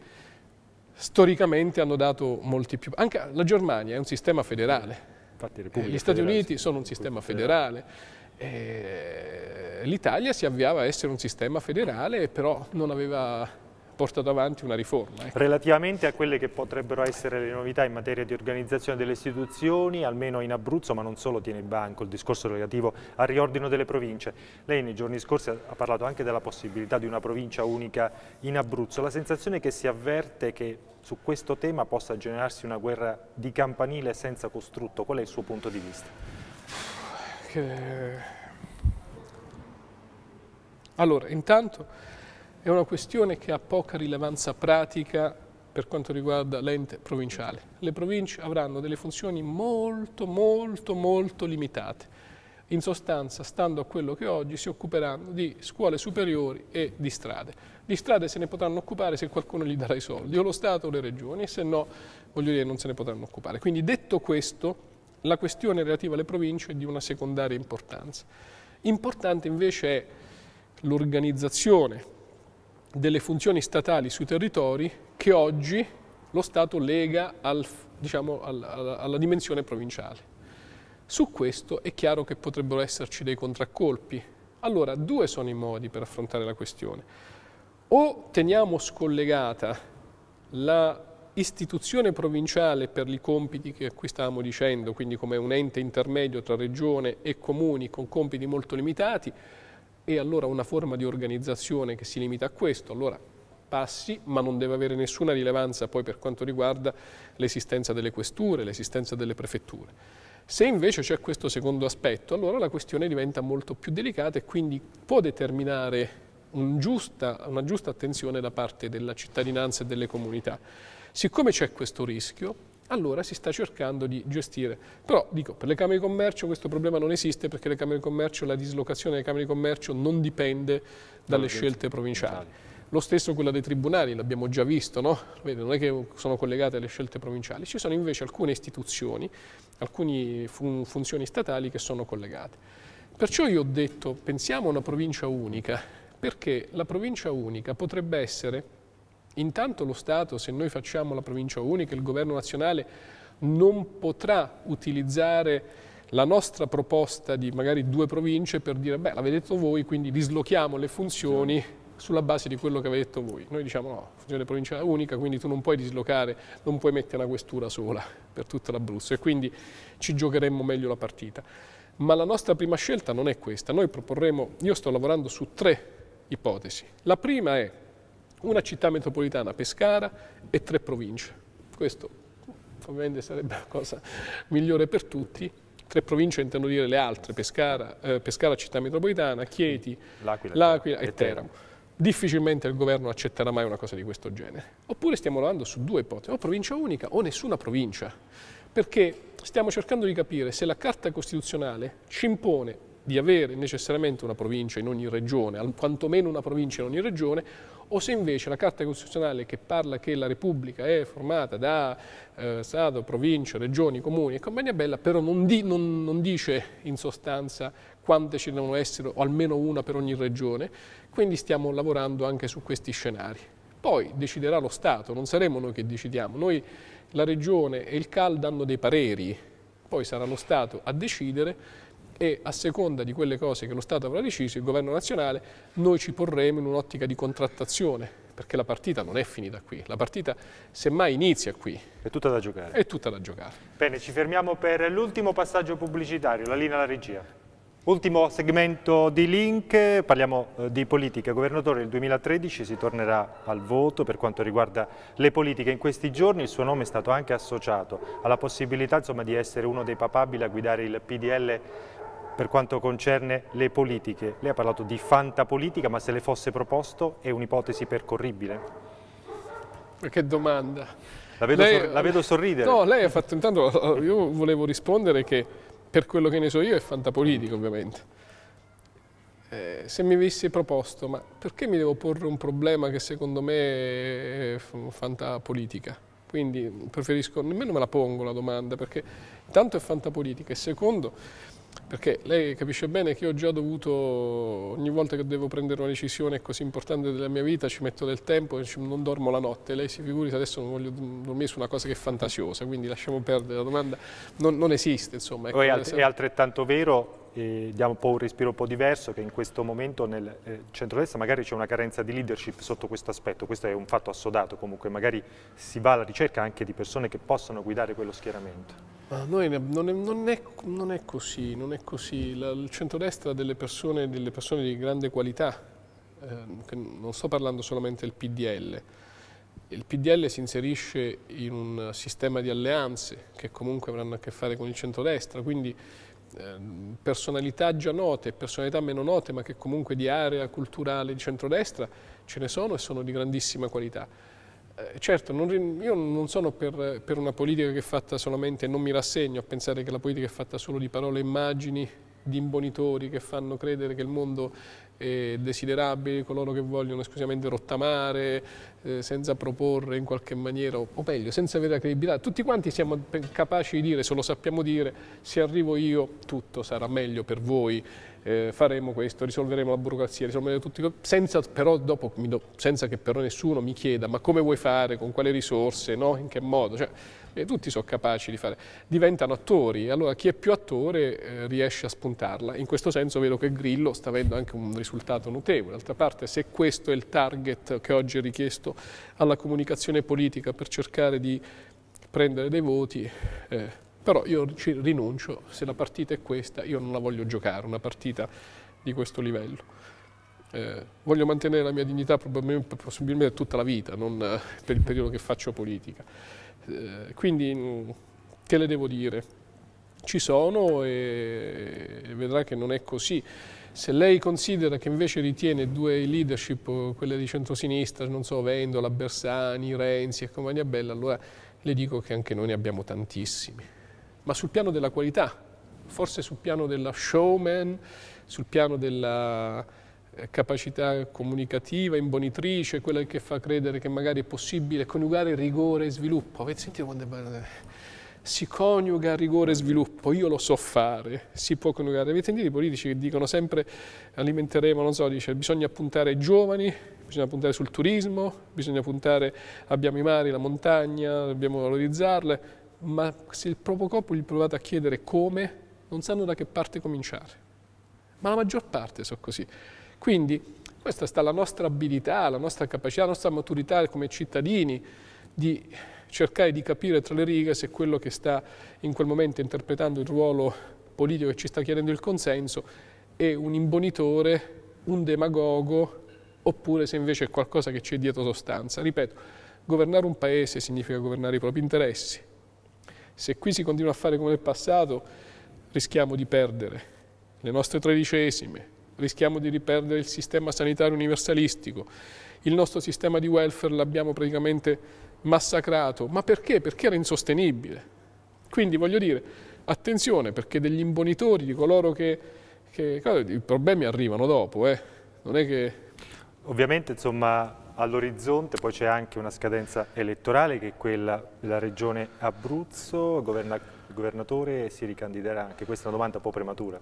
storicamente hanno dato molti più. Anche la Germania è un sistema federale, eh, gli Stati Uniti sono un sistema federale. Eh, L'Italia si avviava a essere un sistema federale, però non aveva portato avanti una riforma. Ecco. Relativamente a quelle che potrebbero essere le novità in materia di organizzazione delle istituzioni, almeno in Abruzzo, ma non solo tiene il banco, il discorso relativo al riordino delle province. Lei nei giorni scorsi ha parlato anche della possibilità di una provincia unica in Abruzzo. La sensazione che si avverte che su questo tema possa generarsi una guerra di campanile senza costrutto, qual è il suo punto di vista? Allora, intanto è una questione che ha poca rilevanza pratica per quanto riguarda l'ente provinciale. Le province avranno delle funzioni molto, molto, molto limitate. In sostanza, stando a quello che oggi, si occuperanno di scuole superiori e di strade. Di strade se ne potranno occupare se qualcuno gli darà i soldi, o lo Stato o le regioni, e se no, voglio dire, non se ne potranno occupare. Quindi, detto questo, la questione relativa alle province è di una secondaria importanza. Importante invece è l'organizzazione delle funzioni statali sui territori che oggi lo Stato lega al, diciamo, alla, alla dimensione provinciale. Su questo è chiaro che potrebbero esserci dei contraccolpi. Allora, due sono i modi per affrontare la questione. O teniamo scollegata la istituzione provinciale per i compiti che qui stavamo dicendo, quindi come un ente intermedio tra regione e comuni con compiti molto limitati, e allora una forma di organizzazione che si limita a questo, allora passi, ma non deve avere nessuna rilevanza poi per quanto riguarda l'esistenza delle questure, l'esistenza delle prefetture. Se invece c'è questo secondo aspetto, allora la questione diventa molto più delicata e quindi può determinare un giusta, una giusta attenzione da parte della cittadinanza e delle comunità. Siccome c'è questo rischio, allora si sta cercando di gestire. Però dico, per le Camere di Commercio questo problema non esiste perché le Camere di Commercio, la dislocazione delle Camere di Commercio non dipende dalle scelte provinciali. Diciamo. Lo stesso quella dei tribunali, l'abbiamo già visto, no? non è che sono collegate alle scelte provinciali, ci sono invece alcune istituzioni, alcune fun funzioni statali che sono collegate. Perciò io ho detto, pensiamo a una provincia unica, perché la provincia unica potrebbe essere Intanto lo Stato, se noi facciamo la provincia unica, il governo nazionale non potrà utilizzare la nostra proposta di magari due province per dire beh l'avete detto voi quindi dislochiamo le funzioni sulla base di quello che avete detto voi. Noi diciamo no, funzione provincia unica, quindi tu non puoi dislocare, non puoi mettere una questura sola per tutta l'Abruzzo e quindi ci giocheremmo meglio la partita. Ma la nostra prima scelta non è questa, noi proporremo, io sto lavorando su tre ipotesi. La prima è una città metropolitana, Pescara, e tre province. Questo ovviamente sarebbe la cosa migliore per tutti. Tre province intendo dire le altre, Pescara, eh, Pescara città metropolitana, Chieti, L'Aquila, e, e Teramo. Difficilmente il governo accetterà mai una cosa di questo genere. Oppure stiamo lavorando su due ipotesi, o provincia unica o nessuna provincia, perché stiamo cercando di capire se la Carta Costituzionale ci impone di avere necessariamente una provincia in ogni regione, quantomeno una provincia in ogni regione, o se invece la Carta Costituzionale che parla che la Repubblica è formata da eh, Stato, provincia, regioni, comuni e compagnia bella, però non, di, non, non dice in sostanza quante ci devono essere, o almeno una per ogni regione, quindi stiamo lavorando anche su questi scenari. Poi deciderà lo Stato, non saremo noi che decidiamo, noi la Regione e il CAL danno dei pareri, poi sarà lo Stato a decidere e a seconda di quelle cose che lo Stato avrà deciso, il governo nazionale, noi ci porremo in un'ottica di contrattazione, perché la partita non è finita qui, la partita semmai inizia qui. È tutta da giocare. È tutta da giocare. Bene, ci fermiamo per l'ultimo passaggio pubblicitario, la linea alla regia. Ultimo segmento di Link, parliamo eh, di politica. Governatore, nel 2013 si tornerà al voto per quanto riguarda le politiche. In questi giorni il suo nome è stato anche associato alla possibilità insomma, di essere uno dei papabili a guidare il PDL per quanto concerne le politiche. Lei ha parlato di fantapolitica, ma se le fosse proposto è un'ipotesi percorribile. Che domanda. La vedo, lei, sor la vedo sorridere. No, lei ha fatto intanto, io volevo rispondere che per quello che ne so io è fantapolitica ovviamente. Eh, se mi avessi proposto, ma perché mi devo porre un problema che secondo me è fantapolitica? Quindi preferisco, nemmeno me la pongo la domanda, perché intanto è fantapolitica e secondo perché lei capisce bene che io ho già dovuto, ogni volta che devo prendere una decisione così importante della mia vita, ci metto del tempo e non dormo la notte. Lei si figuri se adesso non voglio dormire su una cosa che è fantasiosa, quindi lasciamo perdere la domanda. Non, non esiste, insomma. Ecco, è altrettanto vero eh, diamo un po' un respiro un po' diverso, che in questo momento nel eh, centro-destra magari c'è una carenza di leadership sotto questo aspetto, questo è un fatto assodato comunque, magari si va alla ricerca anche di persone che possano guidare quello schieramento. Ma noi non è, non è, non è così, non è così. La, il centrodestra ha delle persone, delle persone di grande qualità, eh, non sto parlando solamente del PDL. Il PDL si inserisce in un sistema di alleanze che comunque avranno a che fare con il centrodestra, quindi ehm, personalità già note, personalità meno note, ma che comunque di area culturale di centrodestra ce ne sono e sono di grandissima qualità eh, certo, non, io non sono per, per, una politica che è fatta solamente, non mi rassegno a pensare che la politica è fatta solo di parole e immagini, di imbonitori che fanno credere che il mondo è desiderabile, coloro che vogliono esclusivamente rottamare, eh, senza proporre in qualche maniera, o meglio, senza avere la credibilità. Tutti quanti siamo capaci di dire, se lo sappiamo dire, se arrivo io tutto sarà meglio per voi eh, faremo questo, risolveremo la burocrazia, risolveremo tutti, senza, però dopo, do, senza che però nessuno mi chieda ma come vuoi fare, con quale risorse, no? in che modo, cioè, eh, tutti sono capaci di fare, diventano attori, allora chi è più attore eh, riesce a spuntarla, in questo senso vedo che Grillo sta avendo anche un risultato notevole, d'altra parte se questo è il target che oggi è richiesto alla comunicazione politica per cercare di prendere dei voti, eh, però io ci rinuncio, se la partita è questa io non la voglio giocare, una partita di questo livello. Eh, voglio mantenere la mia dignità probabilmente, probabilmente tutta la vita, non eh, per il periodo che faccio politica. Eh, quindi mm, che le devo dire? Ci sono e vedrà che non è così. Se lei considera che invece ritiene due leadership, quelle di centrosinistra, non so, Vendola, Bersani, Renzi e compagnia bella, allora le dico che anche noi ne abbiamo tantissimi ma sul piano della qualità, forse sul piano della showman, sul piano della eh, capacità comunicativa, imbonitrice, quella che fa credere che magari è possibile coniugare rigore e sviluppo. Avete sentito quando si coniuga rigore e sviluppo, io lo so fare, si può coniugare. Avete sentito i politici che dicono sempre alimenteremo, non so, dice bisogna puntare ai giovani, bisogna puntare sul turismo, bisogna puntare, abbiamo i mari, la montagna, dobbiamo valorizzarle ma se il proprio corpo gli provate a chiedere come, non sanno da che parte cominciare. Ma la maggior parte sono così. Quindi questa sta la nostra abilità, la nostra capacità, la nostra maturità come cittadini di cercare di capire tra le righe se quello che sta in quel momento interpretando il ruolo politico che ci sta chiedendo il consenso è un imbonitore, un demagogo, oppure se invece è qualcosa che c'è dietro sostanza. Ripeto, governare un paese significa governare i propri interessi, se qui si continua a fare come nel passato, rischiamo di perdere le nostre tredicesime, rischiamo di riperdere il sistema sanitario universalistico, il nostro sistema di welfare l'abbiamo praticamente massacrato. Ma perché? Perché era insostenibile. Quindi voglio dire, attenzione, perché degli imbonitori, di coloro che... che i problemi arrivano dopo, eh. non è che... Ovviamente, insomma, all'orizzonte, poi c'è anche una scadenza elettorale che è quella della regione Abruzzo, Governa, il governatore si ricandiderà, anche questa è una domanda un po' prematura.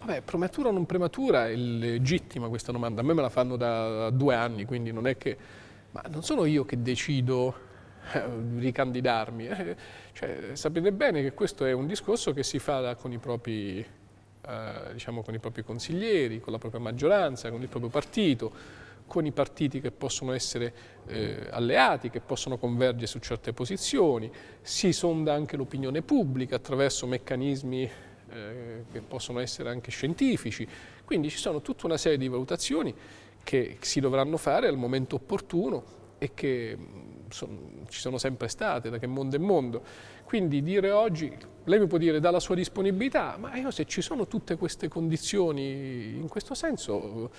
Vabbè, prematura o non prematura è legittima questa domanda, a me me la fanno da due anni, quindi non è che... Ma non sono io che decido eh, ricandidarmi. Eh, cioè, sapete bene che questo è un discorso che si fa con i, propri, eh, diciamo, con i propri consiglieri, con la propria maggioranza, con il proprio partito con i partiti che possono essere eh, alleati, che possono convergere su certe posizioni, si sonda anche l'opinione pubblica attraverso meccanismi eh, che possono essere anche scientifici, quindi ci sono tutta una serie di valutazioni che si dovranno fare al momento opportuno e che mm, sono, ci sono sempre state, da che mondo è mondo. Quindi dire oggi, lei mi può dire dalla sua disponibilità, ma io se ci sono tutte queste condizioni in questo senso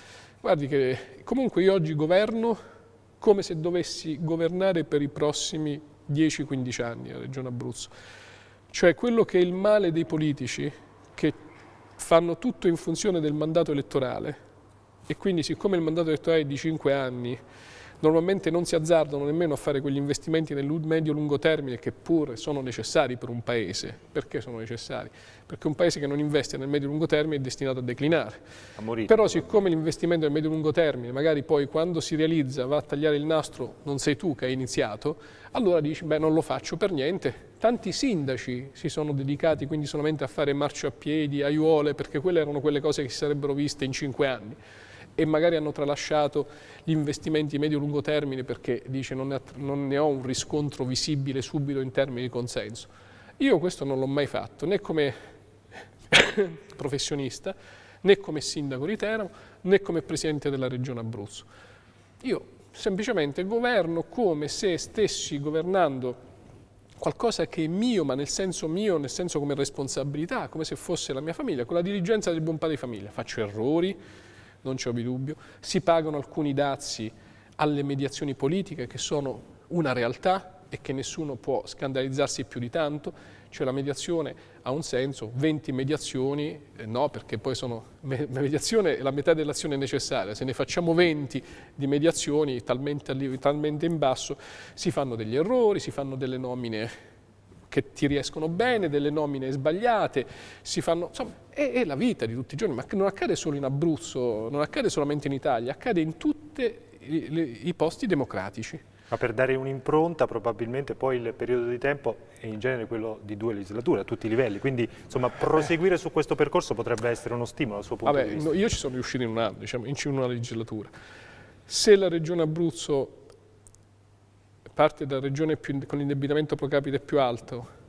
Guardi che comunque io oggi governo come se dovessi governare per i prossimi 10-15 anni la Regione Abruzzo. Cioè quello che è il male dei politici che fanno tutto in funzione del mandato elettorale e quindi siccome il mandato elettorale è di 5 anni normalmente non si azzardano nemmeno a fare quegli investimenti nel medio-lungo termine che pure sono necessari per un paese. Perché sono necessari? Perché un paese che non investe nel medio-lungo termine è destinato a declinare. A morire, Però siccome l'investimento nel medio-lungo termine, magari poi quando si realizza va a tagliare il nastro, non sei tu che hai iniziato, allora dici beh non lo faccio per niente. Tanti sindaci si sono dedicati quindi solamente a fare marciapiedi, aiuole, perché quelle erano quelle cose che si sarebbero viste in cinque anni e magari hanno tralasciato gli investimenti medio-lungo termine perché dice non ne, non ne ho un riscontro visibile subito in termini di consenso. Io questo non l'ho mai fatto, né come professionista, né come sindaco di Teramo, né come presidente della regione Abruzzo. Io semplicemente governo come se stessi governando qualcosa che è mio, ma nel senso mio, nel senso come responsabilità, come se fosse la mia famiglia, con la dirigenza del buon padre di famiglia. Faccio errori, non c'è dubbio, si pagano alcuni dazi alle mediazioni politiche che sono una realtà e che nessuno può scandalizzarsi più di tanto, cioè la mediazione ha un senso, 20 mediazioni, eh, no perché poi sono, me, mediazione è la metà dell'azione necessaria, se ne facciamo 20 di mediazioni talmente, talmente in basso si fanno degli errori, si fanno delle nomine che ti riescono bene, delle nomine sbagliate, si fanno, insomma è, è la vita di tutti i giorni, ma non accade solo in Abruzzo, non accade solamente in Italia, accade in tutti i posti democratici. Ma per dare un'impronta probabilmente poi il periodo di tempo è in genere quello di due legislature a tutti i livelli, quindi insomma eh. proseguire su questo percorso potrebbe essere uno stimolo dal suo punto Vabbè, di vista. io ci sono riuscito in un anno, diciamo, in una legislatura. Se la regione Abruzzo parte da regione più, con l'indebitamento pro capite più alto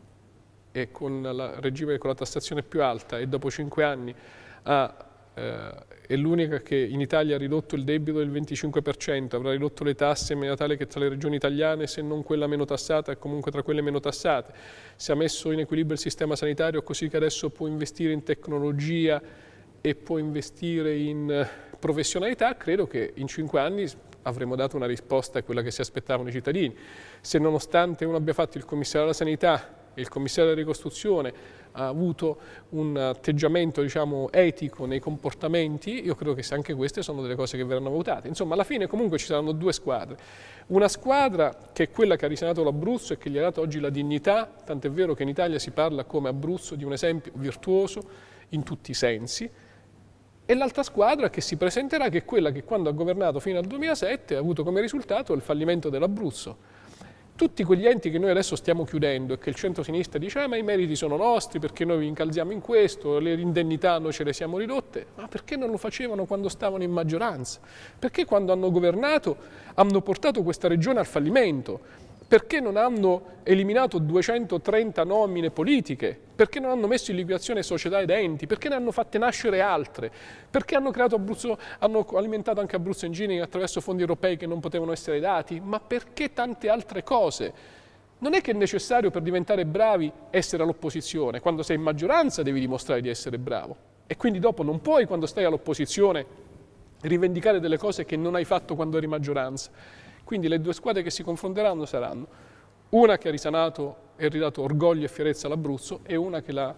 e con il regime con la tassazione più alta e dopo cinque anni ha, eh, è l'unica che in Italia ha ridotto il debito del 25%, avrà ridotto le tasse in maniera tale che tra le regioni italiane, se non quella meno tassata, è comunque tra quelle meno tassate. Si è messo in equilibrio il sistema sanitario così che adesso può investire in tecnologia e può investire in eh, professionalità, credo che in cinque anni avremmo dato una risposta a quella che si aspettavano i cittadini. Se nonostante uno abbia fatto il commissario alla sanità il commissario della ricostruzione ha avuto un atteggiamento diciamo, etico nei comportamenti, io credo che anche queste sono delle cose che verranno valutate. Insomma, alla fine comunque ci saranno due squadre. Una squadra che è quella che ha risanato l'Abruzzo e che gli ha dato oggi la dignità, tant'è vero che in Italia si parla come Abruzzo di un esempio virtuoso in tutti i sensi, e l'altra squadra che si presenterà che è quella che quando ha governato fino al 2007 ha avuto come risultato il fallimento dell'Abruzzo tutti quegli enti che noi adesso stiamo chiudendo e che il centro-sinistra dice ah, ma i meriti sono nostri perché noi vi incalziamo in questo, le indennità noi ce le siamo ridotte, ma perché non lo facevano quando stavano in maggioranza? Perché quando hanno governato hanno portato questa regione al fallimento? Perché non hanno eliminato 230 nomine politiche? Perché non hanno messo in liquidazione società ed enti? Perché ne hanno fatte nascere altre? Perché hanno, Abruzzo, hanno alimentato anche Abruzzo Engineering attraverso fondi europei che non potevano essere dati? Ma perché tante altre cose? Non è che è necessario per diventare bravi essere all'opposizione, quando sei in maggioranza devi dimostrare di essere bravo e quindi dopo non puoi quando stai all'opposizione rivendicare delle cose che non hai fatto quando eri maggioranza. Quindi le due squadre che si confronteranno saranno una che ha risanato e ridato orgoglio e fierezza all'Abruzzo e una che l'ha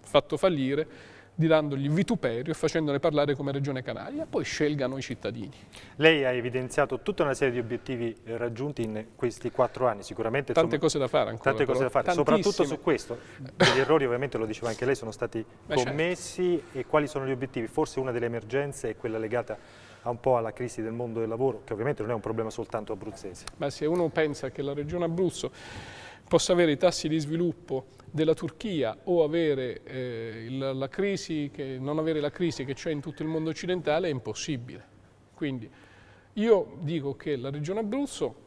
fatto fallire dirandogli vituperio e facendone parlare come regione Canaria, poi scelgano i cittadini. Lei ha evidenziato tutta una serie di obiettivi eh, raggiunti in questi quattro anni, sicuramente... Tante insomma, cose da fare ancora. Tante cose da fare, tantissime. soprattutto su questo. Gli errori, ovviamente lo diceva anche lei, sono stati Beh, certo. commessi certo. e quali sono gli obiettivi? Forse una delle emergenze è quella legata un po' alla crisi del mondo del lavoro, che ovviamente non è un problema soltanto abruzzese. Ma se uno pensa che la regione Abruzzo possa avere i tassi di sviluppo della Turchia o avere, eh, la, la crisi che, non avere la crisi che c'è in tutto il mondo occidentale è impossibile. Quindi io dico che la regione Abruzzo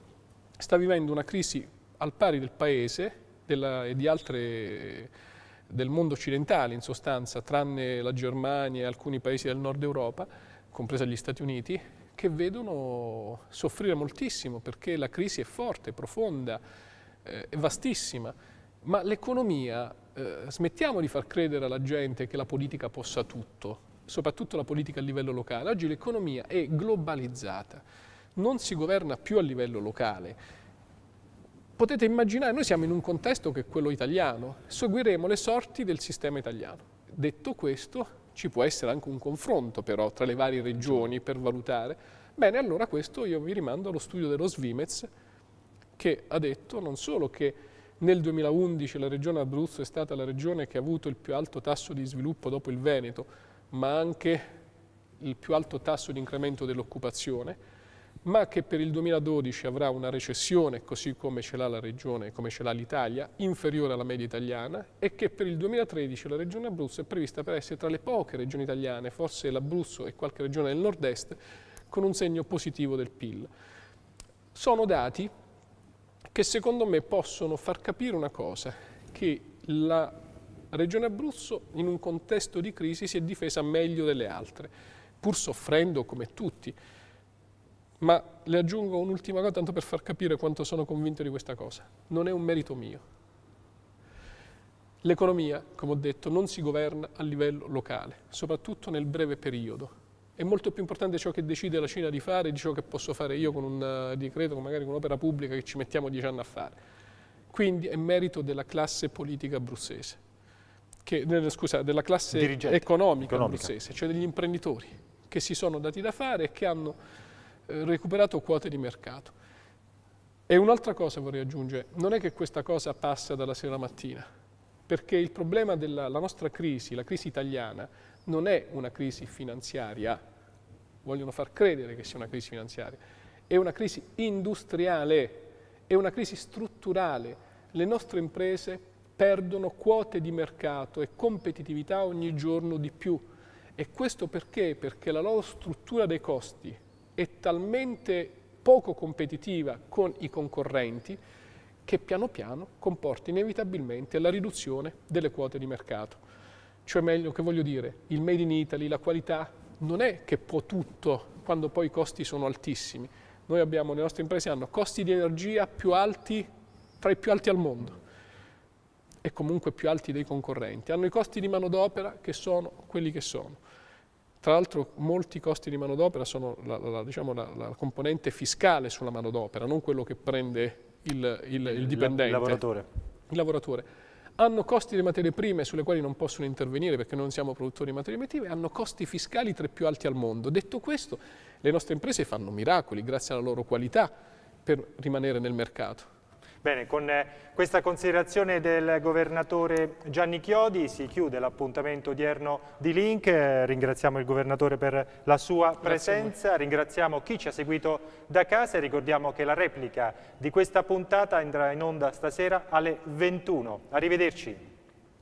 sta vivendo una crisi al pari del paese della, e di altre del mondo occidentale in sostanza, tranne la Germania e alcuni paesi del nord Europa, compresa gli Stati Uniti, che vedono soffrire moltissimo perché la crisi è forte, profonda, eh, è vastissima, ma l'economia, eh, smettiamo di far credere alla gente che la politica possa tutto, soprattutto la politica a livello locale. Oggi l'economia è globalizzata, non si governa più a livello locale. Potete immaginare, noi siamo in un contesto che è quello italiano, seguiremo le sorti del sistema italiano. Detto questo, ci può essere anche un confronto però tra le varie regioni per valutare. Bene, allora questo io vi rimando allo studio dello Svimez che ha detto non solo che nel 2011 la regione Abruzzo è stata la regione che ha avuto il più alto tasso di sviluppo dopo il Veneto, ma anche il più alto tasso di incremento dell'occupazione, ma che per il 2012 avrà una recessione, così come ce l'ha la regione, come ce l'ha l'Italia, inferiore alla media italiana e che per il 2013 la regione Abruzzo è prevista per essere tra le poche regioni italiane, forse l'Abruzzo e qualche regione del nord-est, con un segno positivo del PIL. Sono dati che secondo me possono far capire una cosa, che la regione Abruzzo in un contesto di crisi si è difesa meglio delle altre, pur soffrendo come tutti, ma le aggiungo un'ultima cosa, tanto per far capire quanto sono convinto di questa cosa. Non è un merito mio. L'economia, come ho detto, non si governa a livello locale, soprattutto nel breve periodo. È molto più importante ciò che decide la Cina di fare di ciò che posso fare io con un eh, decreto, magari con un'opera pubblica che ci mettiamo dieci anni a fare. Quindi è merito della classe politica brussese, che, eh, scusa, della classe economica, economica brussese, cioè degli imprenditori che si sono dati da fare e che hanno eh, recuperato quote di mercato. E un'altra cosa vorrei aggiungere, non è che questa cosa passa dalla sera alla mattina, perché il problema della nostra crisi, la crisi italiana, non è una crisi finanziaria, vogliono far credere che sia una crisi finanziaria, è una crisi industriale, è una crisi strutturale. Le nostre imprese perdono quote di mercato e competitività ogni giorno di più. E questo perché? Perché la loro struttura dei costi, è talmente poco competitiva con i concorrenti che piano piano comporta inevitabilmente la riduzione delle quote di mercato. Cioè meglio che voglio dire, il made in Italy, la qualità, non è che può tutto quando poi i costi sono altissimi. Noi abbiamo, le nostre imprese hanno costi di energia più alti, tra i più alti al mondo e comunque più alti dei concorrenti. Hanno i costi di manodopera che sono quelli che sono tra l'altro molti costi di manodopera sono la, la, diciamo, la, la componente fiscale sulla manodopera, non quello che prende il, il, il dipendente. Il lavoratore. Il lavoratore. Hanno costi di materie prime sulle quali non possono intervenire perché non siamo produttori di materie prime, hanno costi fiscali tra i più alti al mondo. Detto questo, le nostre imprese fanno miracoli grazie alla loro qualità per rimanere nel mercato Bene, con eh, questa considerazione del governatore Gianni Chiodi si chiude l'appuntamento odierno di Link, eh, ringraziamo il governatore per la sua presenza, ringraziamo chi ci ha seguito da casa e ricordiamo che la replica di questa puntata andrà in onda stasera alle 21. Arrivederci.